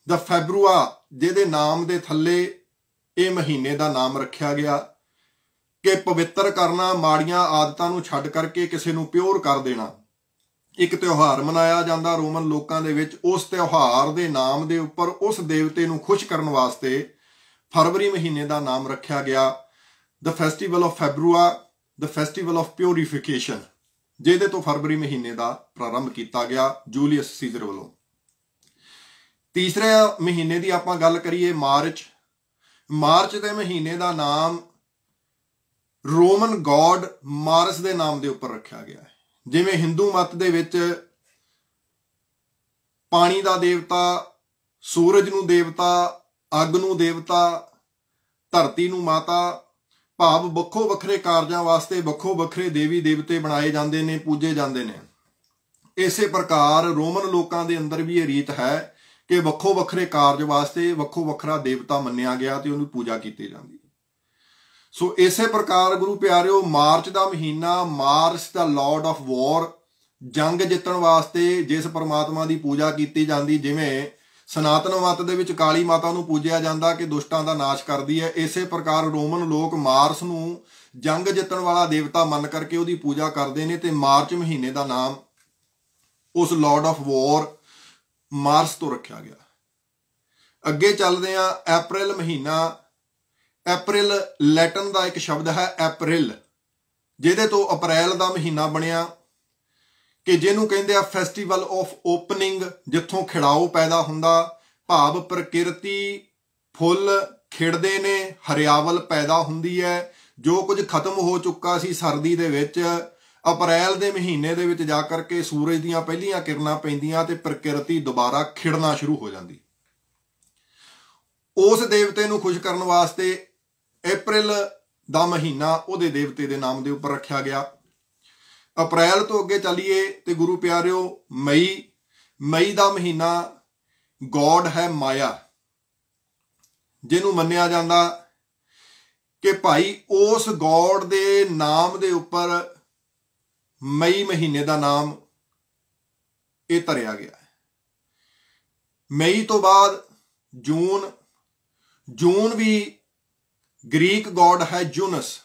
ਦਾ ਫੈਬਰੂਆ ਜਿਹਦੇ ਨਾਮ ਦੇ ਥੱਲੇ ਇਹ ਮਹੀਨੇ ਦਾ ਨਾਮ ਰੱਖਿਆ ਗਿਆ ਕਿ ਪਵਿੱਤਰ ਕਰਨਾ ਮਾੜੀਆਂ ਆਦਤਾਂ ਨੂੰ ਛੱਡ ਕਰਕੇ ਕਿਸੇ ਨੂੰ ਪਿਓਰ ਕਰ ਦੇਣਾ ਇੱਕ ਤਿਉਹਾਰ ਮਨਾਇਆ ਜਾਂਦਾ ਰੋਮਨ ਲੋਕਾਂ ਦੇ ਵਿੱਚ ਉਸ ਤਿਉਹਾਰ ਦੇ ਨਾਮ ਦੇ ਉੱਪਰ ਉਸ ਦੇਵਤੇ ਨੂੰ ਖੁਸ਼ ਕਰਨ ਵਾਸਤੇ ਫਰਵਰੀ ਮਹੀਨੇ ਦਾ ਨਾਮ ਰੱਖਿਆ ਗਿਆ the festival of Februa the festival of purification ਜਿਹਦੇ ਤੋਂ ਫਰਵਰੀ ਮਹੀਨੇ ਦਾ ਪ੍ਰਾਰੰਭ ਕੀਤਾ ਗਿਆ ਜੂਲੀਅਸ ਸੀਜ਼ਰ ਵੱਲੋਂ ਤੀਸਰੇ ਮਹੀਨੇ ਦੀ ਆਪਾਂ ਗੱਲ ਕਰੀਏ ਮਾਰਚ ਮਾਰਚ ਦੇ ਮਹੀਨੇ ਦਾ ਨਾਮ ਰੋਮਨ ਗੋਡ ਮਾਰਸ ਦੇ ਨਾਮ ਦੇ ਉੱਪਰ ਰੱਖਿਆ ਗਿਆ ਹੈ ਜਿਵੇਂ ਹਿੰਦੂ ਮਤ ਦੇ ਵਿੱਚ ਪਾਣੀ ਦਾ ਦੇਵਤਾ ਸੂਰਜ ਨੂੰ ਦੇਵਤਾ ਅੱਗ ਨੂੰ ਦੇਵਤਾ ਧਰਤੀ ਨੂੰ ਮਾਤਾ ਭਾਵ ਵੱਖੋ ਵੱਖਰੇ ਕਾਰਜਾਂ ਵਾਸਤੇ ਵੱਖੋ ਵੱਖਰੇ ਦੇਵੀ ਦੇਵਤੇ ਬਣਾਏ ਜਾਂਦੇ ਨੇ ਪੂਜੇ ਜਾਂਦੇ ਨੇ ਇਸੇ ਪ੍ਰਕਾਰ ਰੋਮਨ ਲੋਕਾਂ ਦੇ ਅੰਦਰ ਵੀ ਇਹ ਰੀਤ ਹੈ ਕਿ ਵੱਖੋ ਵੱਖਰੇ ਕਾਰਜ ਵਾਸਤੇ ਵੱਖੋ ਵੱਖਰਾ ਦੇਵਤਾ ਮੰਨਿਆ ਗਿਆ ਤੇ ਉਹਨੂੰ ਪੂਜਾ ਕੀਤੀ ਜਾਂਦੀ ਸੋ ਇਸੇ ਪ੍ਰਕਾਰ ਗੁਰੂ ਪਿਆਰਿਓ ਮਾਰਚ ਦਾ ਮਹੀਨਾ ਮਾਰਸ ਦਾ ਲਾਰਡ ਆਫ ਵਾਰ ਜੰਗ ਜਿੱਤਣ ਵਾਸਤੇ ਜਿਸ ਪਰਮਾਤਮਾ ਦੀ ਪੂਜਾ ਕੀਤੀ ਜਾਂਦੀ ਜਿਵੇਂ ਸਨਾਤਨ ਮਤ ਦੇ ਵਿੱਚ ਕਾਲੀ ਮਾਤਾ ਨੂੰ ਪੂਜਿਆ ਜਾਂਦਾ ਕਿ ਦੁਸ਼ਟਾਂ ਦਾ ਨਾਸ਼ ਕਰਦੀ ਹੈ ਇਸੇ ਪ੍ਰਕਾਰ ਰੋਮਨ ਲੋਕ ਮਾਰਸ ਨੂੰ ਜੰਗ ਜਿੱਤਣ ਵਾਲਾ ਦੇਵਤਾ ਮੰਨ ਕਰਕੇ ਉਹਦੀ ਪੂਜਾ ਕਰਦੇ ਨੇ ਤੇ ਮਾਰਚ ਮਹੀਨੇ ਦਾ ਨਾਮ ਉਸ ਲਾਰਡ ਆਫ ਵਾਰ ਮਾਰਸ ਤੋਂ ਰੱਖਿਆ ਗਿਆ ਅੱਗੇ ਚੱਲਦੇ ਆ ਅਪ੍ਰੈਲ ਮਹੀਨਾ ਅਪ੍ਰੈਲ ਲੈਟਨ ਦਾ ਇੱਕ ਸ਼ਬਦ ਹੈ ਅਪ੍ਰੈਲ ਜਿਹਦੇ ਤੋਂ ਅਪ੍ਰੈਲ ਦਾ ਮਹੀਨਾ ਬਣਿਆ ਕਿ ਜਿਹਨੂੰ ਕਹਿੰਦੇ ਆ ਫੈਸਟੀਵਲ ਆਫ ਓਪਨਿੰਗ ਜਿੱਥੋਂ ਖਿੜਾਓ ਪੈਦਾ ਹੁੰਦਾ ਭਾਵ ਪ੍ਰਕਿਰਤੀ ਫੁੱਲ ਖਿੜਦੇ ਨੇ ਹਰਿਆਵਲ ਪੈਦਾ ਹੁੰਦੀ ਹੈ ਜੋ ਕੁਝ ਖਤਮ ਹੋ ਚੁੱਕਾ ਸੀ ਸਰਦੀ ਦੇ ਵਿੱਚ ਅਪ੍ਰੈਲ ਦੇ ਮਹੀਨੇ ਦੇ ਵਿੱਚ ਜਾ ਕਰਕੇ ਸੂਰਜ ਦੀਆਂ ਪਹਿਲੀਆਂ ਕਿਰਨਾਂ ਪੈਂਦੀਆਂ ਤੇ ਪ੍ਰਕਿਰਤੀ ਦੁਬਾਰਾ ਖਿੜਨਾ ਸ਼ੁਰੂ ਹੋ ਜਾਂਦੀ ਉਸ ਦੇਵਤੇ ਨੂੰ ਖੁਸ਼ ਕਰਨ ਵਾਸਤੇ ਅਪ੍ਰੈਲ ਦਾ ਮਹੀਨਾ ਉਹਦੇ ਦੇਵਤੇ ਦੇ ਨਾਮ ਦੇ ਉੱਪਰ ਰੱਖਿਆ ਗਿਆ ਅਪ੍ਰੈਲ ਤੋਂ ਅੱਗੇ ਚੱਲੀਏ ਤੇ ਗੁਰੂ ਪਿਆਰਿਓ ਮਈ ਮਈ ਦਾ ਮਹੀਨਾ ਗੋਡ ਹੈ ਮਾਇਆ ਜਿਹਨੂੰ ਮੰਨਿਆ ਜਾਂਦਾ ਕਿ ਭਾਈ ਉਸ ਗੋਡ ਦੇ ਨਾਮ ਦੇ ਉੱਪਰ ਮਈ ਮਹੀਨੇ ਦਾ ਨਾਮ ਇਹ ਧਰਿਆ ਗਿਆ ਮਈ ਤੋਂ ਬਾਅਦ ਜੂਨ ਜੂਨ ਵੀ ਗ੍ਰੀਕ ਗੋਡ ਹੈ ਜੂਨਸ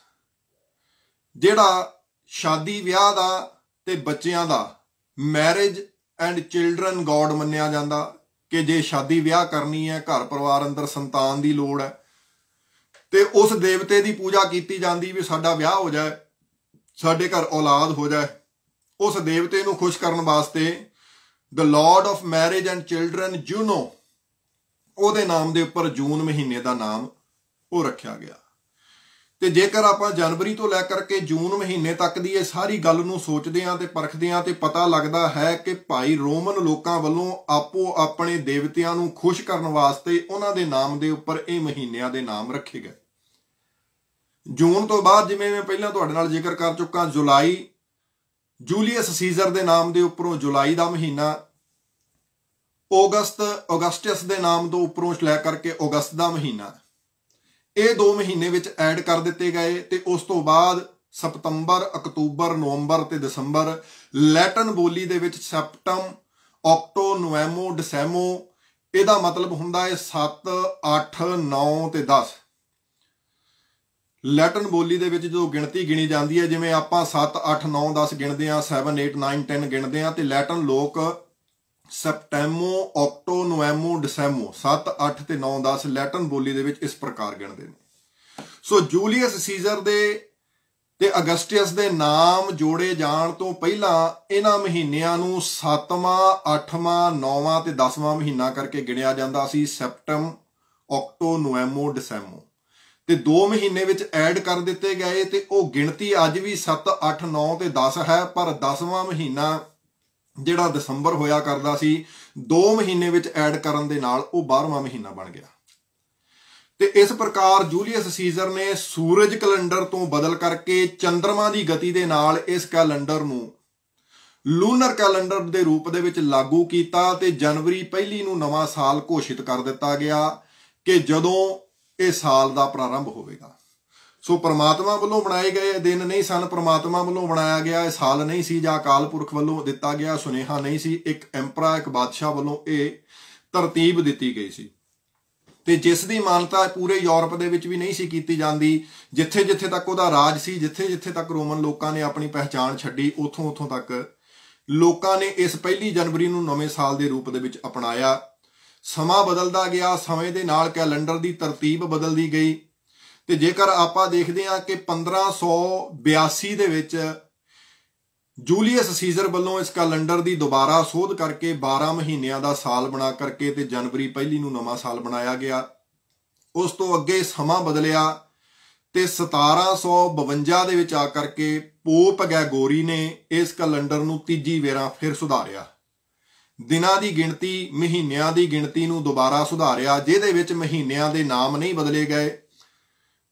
ਜਿਹੜਾ ਸ਼ਾਦੀ ਵਿਆਹ ਦਾ ਤੇ ਬੱਚਿਆਂ ਦਾ ਮੈਰਿਜ ਐਂਡ ਚਿਲਡਰਨ ਗੋਡ ਮੰਨਿਆ ਜਾਂਦਾ ਕਿ ਜੇ ਸ਼ਾਦੀ ਵਿਆਹ ਕਰਨੀ ਹੈ ਘਰ ਪਰਿਵਾਰ ਅੰਦਰ ਸੰਤਾਨ ਦੀ ਲੋੜ ਹੈ ਤੇ ਉਸ ਦੇਵਤੇ ਦੀ ਪੂਜਾ ਕੀਤੀ ਜਾਂਦੀ ਵੀ ਸਾਡਾ ਵਿਆਹ ਹੋ ਜਾਏ ਸਾਡੇ ਘਰ ਔਲਾਦ ਹੋ ਜਾਏ ਉਸ ਦੇਵਤੇ ਨੂੰ ਖੁਸ਼ ਕਰਨ ਵਾਸਤੇ the lord of marriage and children Juno ਉਹਦੇ ਨਾਮ ਦੇ ਉੱਪਰ ਜੂਨ ਮਹੀਨੇ ਦਾ ਨਾਮ ਉਹ ਰੱਖਿਆ ਗਿਆ ਤੇ ਜੇਕਰ ਆਪਾਂ ਜਨਵਰੀ ਤੋਂ ਲੈ ਕਰਕੇ ਜੂਨ ਮਹੀਨੇ ਤੱਕ ਦੀ ਇਹ ਸਾਰੀ ਗੱਲ ਨੂੰ ਸੋਚਦੇ ਆਂ ਤੇ ਪਰਖਦੇ ਆਂ ਤੇ ਪਤਾ ਲੱਗਦਾ ਹੈ ਕਿ ਭਾਈ ਰੋਮਨ ਲੋਕਾਂ ਵੱਲੋਂ ਆਪੋ ਆਪਣੇ ਦੇਵਤਿਆਂ ਨੂੰ ਖੁਸ਼ ਕਰਨ ਵਾਸਤੇ ਉਹਨਾਂ ਦੇ ਨਾਮ ਦੇ ਉੱਪਰ ਇਹ ਮਹੀਨਿਆਂ ਦੇ ਨਾਮ ਰੱਖੇ ਗਏ ਜੂਨ ਤੋਂ ਬਾਅਦ ਜਿਵੇਂ ਮੈਂ ਪਹਿਲਾਂ ਤੁਹਾਡੇ ਨਾਲ ਜ਼ਿਕਰ ਕਰ ਚੁੱਕਾ ਜੁਲਾਈ ਜੂਲੀਅਸ ਸੀਜ਼ਰ ਦੇ ਨਾਮ ਦੇ ਉੱਪਰੋਂ ਜੁਲਾਈ ਦਾ ਮਹੀਨਾ ਔਗਸਤ ਔਗਸਟਸ ਦੇ ਨਾਮ ਤੋਂ ਉੱਪਰੋਂ ਲੈ ਕਰਕੇ ਔਗਸਤ ਦਾ ਮਹੀਨਾ ਇਹ 2 ਮਹੀਨੇ ਵਿੱਚ ਐਡ ਕਰ ਦਿੱਤੇ ਗਏ ਤੇ ਉਸ ਤੋਂ ਬਾਅਦ ਸਪਟੰਬਰ ਅਕਤੂਬਰ ਨਵੰਬਰ ਤੇ ਦਸੰਬਰ ਲੈਟਨ ਬੋਲੀ ਦੇ ਵਿੱਚ ਸੈਪਟਮ ਆਕਟੋ ਨਵੈਮੋ ਡਿਸੈਮੋ ਇਹਦਾ ਮਤਲਬ ਹੁੰਦਾ ਹੈ 7 8 9 ਤੇ 10 ਲੈਟਨ ਬੋਲੀ ਦੇ ਵਿੱਚ ਜਦੋਂ ਗਿਣਤੀ ਗਿਣੀ ਜਾਂਦੀ ਹੈ ਜਿਵੇਂ ਆਪਾਂ 7 8 9 10 ਗਿਣਦੇ ਆ 7 8 9 10 ਗਿਣਦੇ ਆ ਤੇ ਲੈਟਨ ਲੋਕ ਸੈਪਟੈਮੋ ਆਕਟੋ ਨੋਵੈਮੋ ਡਿਸੈਮੋ 7 8 ਤੇ 9 10 ਲੈਟਨ ਬੋਲੀ ਦੇ ਵਿੱਚ ਇਸ ਪ੍ਰਕਾਰ ਗਿਣਦੇ ਨੇ ਸੋ ਜੂਲੀਅਸ ਸੀਜ਼ਰ ਦੇ ਤੇ ਅਗਸਟੀਅਸ ਦੇ ਨਾਮ ਜੋੜੇ ਜਾਣ ਤੋਂ ਪਹਿਲਾਂ ਇਹਨਾਂ ਮਹੀਨਿਆਂ ਨੂੰ 7ਵਾਂ 8ਵਾਂ 9ਵਾਂ ਤੇ 10ਵਾਂ ਮਹੀਨਾ ਕਰਕੇ ਗਿਣਿਆ ਜਾਂਦਾ ਸੀ ਸੈਪਟਮ ਆਕਟੋ ਨੋਵੈਮੋ ਡਿਸੈਮੋ ਤੇ 2 ਮਹੀਨੇ ਵਿੱਚ ਐਡ ਕਰ ਦਿੱਤੇ ਗਏ ਤੇ ਉਹ ਗਿਣਤੀ ਅੱਜ ਵੀ 7 8 9 ਤੇ 10 ਹੈ ਪਰ 10ਵਾਂ ਮਹੀਨਾ ਜਿਹੜਾ ਦਸੰਬਰ ਹੋਇਆ ਕਰਦਾ ਸੀ 2 ਮਹੀਨੇ ਵਿੱਚ ਐਡ ਕਰਨ ਦੇ ਨਾਲ ਉਹ 12ਵਾਂ ਮਹੀਨਾ ਬਣ ਗਿਆ ਤੇ ਇਸ ਪ੍ਰਕਾਰ ਜੂਲੀਅਸ ਸੀਜ਼ਰ ਨੇ ਸੂਰਜ ਕੈਲੰਡਰ ਤੋਂ ਬਦਲ ਕਰਕੇ ਚੰ드ਰਮਾ ਦੀ ਗਤੀ ਦੇ ਨਾਲ ਇਸ ਕੈਲੰਡਰ ਨੂੰ ਲੂਨਰ ਕੈਲੰਡਰ ਦੇ ਰੂਪ ਦੇ ਵਿੱਚ ਲਾਗੂ ਕੀਤਾ ਤੇ ਜਨਵਰੀ ਪਹਿਲੀ ਨੂੰ ਨਵਾਂ ਸਾਲ ਘੋਸ਼ਿਤ ਕਰ ਦਿੱਤਾ ਗਿਆ ਕਿ ਜਦੋਂ ਇਹ ਸਾਲ ਦਾ ਪ੍ਰਾਰੰਭ ਹੋਵੇਗਾ ਸੋ ਪ੍ਰਮਾਤਮਾ ਵੱਲੋਂ ਬਣਾਏ ਗਏ ਦਿਨ ਨਹੀਂ ਸਨ ਪ੍ਰਮਾਤਮਾ ਵੱਲੋਂ ਬਣਾਇਆ ਗਿਆ ਇਹ ਸਾਲ ਨਹੀਂ ਸੀ ਜਾਂ ਅਕਾਲ ਪੁਰਖ ਵੱਲੋਂ ਦਿੱਤਾ ਗਿਆ ਸੁਨੇਹਾ ਨਹੀਂ ਸੀ ਇੱਕ ਐਮਪਰਾ ਇੱਕ ਬਾਦਸ਼ਾਹ ਵੱਲੋਂ ਇਹ ਤਰਤੀਬ ਦਿੱਤੀ ਗਈ ਸੀ ਤੇ ਜਿਸ ਦੀ ਮਾਨਤਾ ਪੂਰੇ ਯੂਰਪ ਦੇ ਵਿੱਚ ਵੀ ਨਹੀਂ ਸੀ ਕੀਤੀ ਜਾਂਦੀ ਜਿੱਥੇ ਜਿੱਥੇ ਤੱਕ ਉਹਦਾ ਰਾਜ ਸੀ ਜਿੱਥੇ ਜਿੱਥੇ ਤੱਕ ਰੋਮਨ ਲੋਕਾਂ ਨੇ ਆਪਣੀ ਪਹਿਚਾਣ ਛੱਡੀ ਉਥੋਂ ਉਥੋਂ ਤੱਕ ਲੋਕਾਂ ਨੇ ਇਸ ਪਹਿਲੀ ਜਨਵਰੀ ਨੂੰ ਨਵੇਂ ਸਾਲ ਦੇ ਰੂਪ ਦੇ ਵਿੱਚ ਅਪਣਾਇਆ ਸਮਾਂ ਬਦਲਦਾ ਗਿਆ ਸਮੇਂ ਦੇ ਨਾਲ ਕੈਲੰਡਰ ਦੀ ਤਰਤੀਬ ਬਦਲਦੀ ਗਈ ਤੇ ਜੇਕਰ ਆਪਾਂ ਦੇਖਦੇ ਹਾਂ ਕਿ 1582 ਦੇ ਵਿੱਚ ਜੂਲੀਅਸ ਸੀਜ਼ਰ ਵੱਲੋਂ ਇਸ ਕੈਲੰਡਰ ਦੀ ਦੁਬਾਰਾ ਸੋਧ ਕਰਕੇ 12 ਮਹੀਨਿਆਂ ਦਾ ਸਾਲ ਬਣਾ ਕਰਕੇ ਤੇ ਜਨਵਰੀ ਪਹਿਲੀ ਨੂੰ ਨਵਾਂ ਸਾਲ ਬਣਾਇਆ ਗਿਆ ਉਸ ਤੋਂ ਅੱਗੇ ਸਮਾਂ ਬਦਲਿਆ ਤੇ 1752 ਦੇ ਵਿੱਚ ਆ ਕਰਕੇ ਪੋਪ ਗੈਗੋਰੀ ਨੇ ਇਸ ਕੈਲੰਡਰ ਨੂੰ ਤੀਜੀ ਵੇਰਾ ਫਿਰ ਸੁਧਾਰਿਆ ਦਿਨਾਂ ਦੀ ਗਿਣਤੀ ਮਹੀਨਿਆਂ ਦੀ ਗਿਣਤੀ ਨੂੰ ਦੁਬਾਰਾ ਸੁਧਾਰਿਆ ਜਿਹਦੇ ਵਿੱਚ ਮਹੀਨਿਆਂ ਦੇ ਨਾਮ ਨਹੀਂ ਬਦਲੇ ਗਏ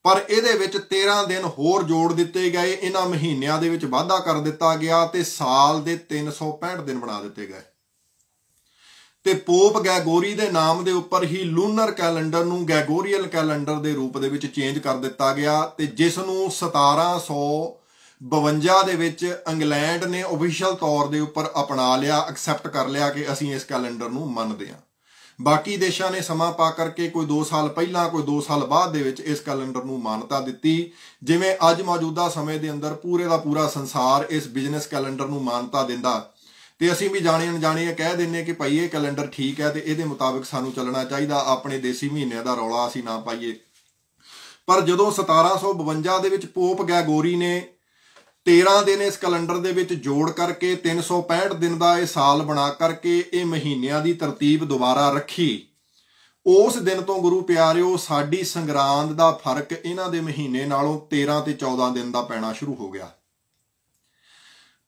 ਪਰ ਇਹਦੇ ਵਿੱਚ 13 ਦਿਨ ਹੋਰ ਜੋੜ ਦਿੱਤੇ ਗਏ ਇਹਨਾਂ ਮਹੀਨਿਆਂ ਦੇ ਵਿੱਚ ਵਾਧਾ ਕਰ ਦਿੱਤਾ ਗਿਆ ਤੇ ਸਾਲ ਦੇ 365 ਦਿਨ ਬਣਾ ਦਿੱਤੇ ਗਏ ਤੇ ਪੋਪ ਗੈਗੋਰੀ ਦੇ ਨਾਮ ਦੇ ਉੱਪਰ ਹੀ ਲੂਨਰ ਕੈਲੰਡਰ ਨੂੰ ਗੈਗੋਰੀਅਲ ਕੈਲੰਡਰ ਦੇ ਰੂਪ ਦੇ ਵਿੱਚ ਚੇਂਜ ਕਰ ਦਿੱਤਾ ਗਿਆ ਤੇ ਜਿਸ ਨੂੰ 1752 ਦੇ ਵਿੱਚ ਇੰਗਲੈਂਡ ਨੇ ਅਫੀਸ਼ੀਅਲ ਤੌਰ ਦੇ ਉੱਪਰ ਅਪਣਾ ਲਿਆ ਐਕਸੈਪਟ ਕਰ ਲਿਆ ਕਿ ਅਸੀਂ ਇਸ ਕੈਲੰਡਰ ਨੂੰ ਮੰਨਦੇ ਹਾਂ ਬਾਕੀ ਦੇਸ਼ਾਂ ਨੇ ਸਮਾਂ ਪਾ ਕਰਕੇ ਕੋਈ 2 ਸਾਲ ਪਹਿਲਾਂ ਕੋਈ 2 ਸਾਲ ਬਾਅਦ ਦੇ ਵਿੱਚ ਇਸ ਕੈਲੰਡਰ ਨੂੰ ਮਾਨਤਾ ਦਿੱਤੀ ਜਿਵੇਂ ਅੱਜ ਮੌਜੂਦਾ ਸਮੇਂ ਦੇ ਅੰਦਰ ਪੂਰੇ ਦਾ ਪੂਰਾ ਸੰਸਾਰ ਇਸ ਬਿਜ਼ਨਸ ਕੈਲੰਡਰ ਨੂੰ ਮਾਨਤਾ ਦਿੰਦਾ ਤੇ ਅਸੀਂ ਵੀ ਜਾਣੇ ਅਣਜਾਣੇ ਇਹ ਕਹਿ ਦਿੰਨੇ ਕਿ ਭਾਈ ਇਹ ਕੈਲੰਡਰ ਠੀਕ ਹੈ ਤੇ ਇਹਦੇ ਮੁਤਾਬਕ ਸਾਨੂੰ ਚੱਲਣਾ ਚਾਹੀਦਾ ਆਪਣੇ ਦੇਸੀ ਮਹੀਨਿਆਂ ਦਾ ਰੌਲਾ ਅਸੀਂ ਨਾ ਪਾਈਏ ਪਰ ਜਦੋਂ 1752 ਦੇ ਵਿੱਚ ਪੋਪ ਗੈਗੋਰੀ ਨੇ 13 ਦਿਨ ਇਸ ਕੈਲੰਡਰ ਦੇ ਵਿੱਚ ਜੋੜ ਕਰਕੇ 365 ਦਿਨ ਦਾ ਇਹ ਸਾਲ ਬਣਾ ਕਰਕੇ ਇਹ ਮਹੀਨਿਆਂ ਦੀ ਤਰਤੀਬ ਦੁਬਾਰਾ ਰੱਖੀ ਉਸ ਦਿਨ ਤੋਂ ਗੁਰੂ ਪਿਆਰਿਓ ਸਾਡੀ ਸੰਗਰਾਂਦ ਦਾ ਫਰਕ ਇਹਨਾਂ ਦੇ ਮਹੀਨੇ ਨਾਲੋਂ 13 ਤੇ 14 ਦਿਨ ਦਾ ਪੈਣਾ ਸ਼ੁਰੂ ਹੋ ਗਿਆ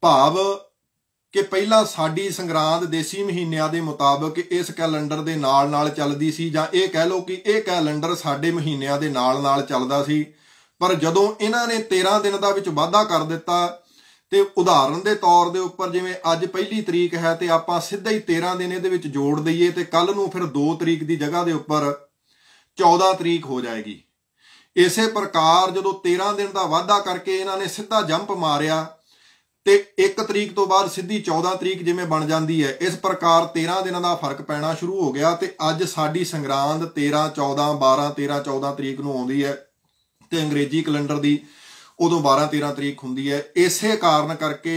ਭਾਵ ਕਿ ਪਹਿਲਾਂ ਸਾਡੀ ਸੰਗਰਾਂਦ ਦੇਸੀ ਮਹੀਨਿਆਂ ਦੇ ਮੁਤਾਬਕ ਇਸ ਕੈਲੰਡਰ ਦੇ ਨਾਲ ਨਾਲ ਚੱਲਦੀ ਸੀ ਜਾਂ ਇਹ ਕਹਿ ਲਓ ਕਿ ਇਹ ਕੈਲੰਡਰ ਸਾਡੇ ਮਹੀਨਿਆਂ ਦੇ ਨਾਲ ਨਾਲ ਚੱਲਦਾ ਸੀ ਪਰ ਜਦੋਂ ਇਹਨਾਂ ਨੇ 13 ਦਿਨ ਦਾ ਵਿੱਚ ਵਾਅਦਾ ਕਰ ਦਿੱਤਾ ਤੇ ਉਦਾਹਰਨ ਦੇ ਤੌਰ ਦੇ ਉੱਪਰ ਜਿਵੇਂ ਅੱਜ ਪਹਿਲੀ ਤਰੀਕ ਹੈ ਤੇ ਆਪਾਂ ਸਿੱਧਾ ਹੀ 13 ਦਿਨ ਇਹਦੇ ਵਿੱਚ ਜੋੜ ਦਈਏ ਤੇ ਕੱਲ ਨੂੰ ਫਿਰ 2 ਤਰੀਕ ਦੀ ਜਗ੍ਹਾ ਦੇ ਉੱਪਰ 14 ਤਰੀਕ ਹੋ ਜਾਏਗੀ ਇਸੇ ਪ੍ਰਕਾਰ ਜਦੋਂ 13 ਦਿਨ ਦਾ ਵਾਅਦਾ ਕਰਕੇ ਇਹਨਾਂ ਨੇ ਸਿੱਧਾ ਜੰਪ ਮਾਰਿਆ ਤੇ 1 ਤਰੀਕ ਤੋਂ ਬਾਅਦ ਸਿੱਧੀ 14 ਤਰੀਕ ਜਿਵੇਂ ਬਣ ਜਾਂਦੀ ਹੈ ਇਸ ਪ੍ਰਕਾਰ 13 ਦਿਨਾਂ ਦਾ ਫਰਕ ਪੈਣਾ ਸ਼ੁਰੂ ਹੋ ਗਿਆ ਤੇ ਅੱਜ ਸਾਡੀ ਸੰਗਰਾਂਦ 13 14 12 13 14 ਤਰੀਕ ਨੂੰ ਆਉਂਦੀ ਹੈ ਤੇ ਅੰਗਰੇਜ਼ੀ ਕੈਲੰਡਰ ਦੀ ਉਦੋਂ 12 13 ਤਰੀਕ ਹੁੰਦੀ ਹੈ ਇਸੇ ਕਾਰਨ ਕਰਕੇ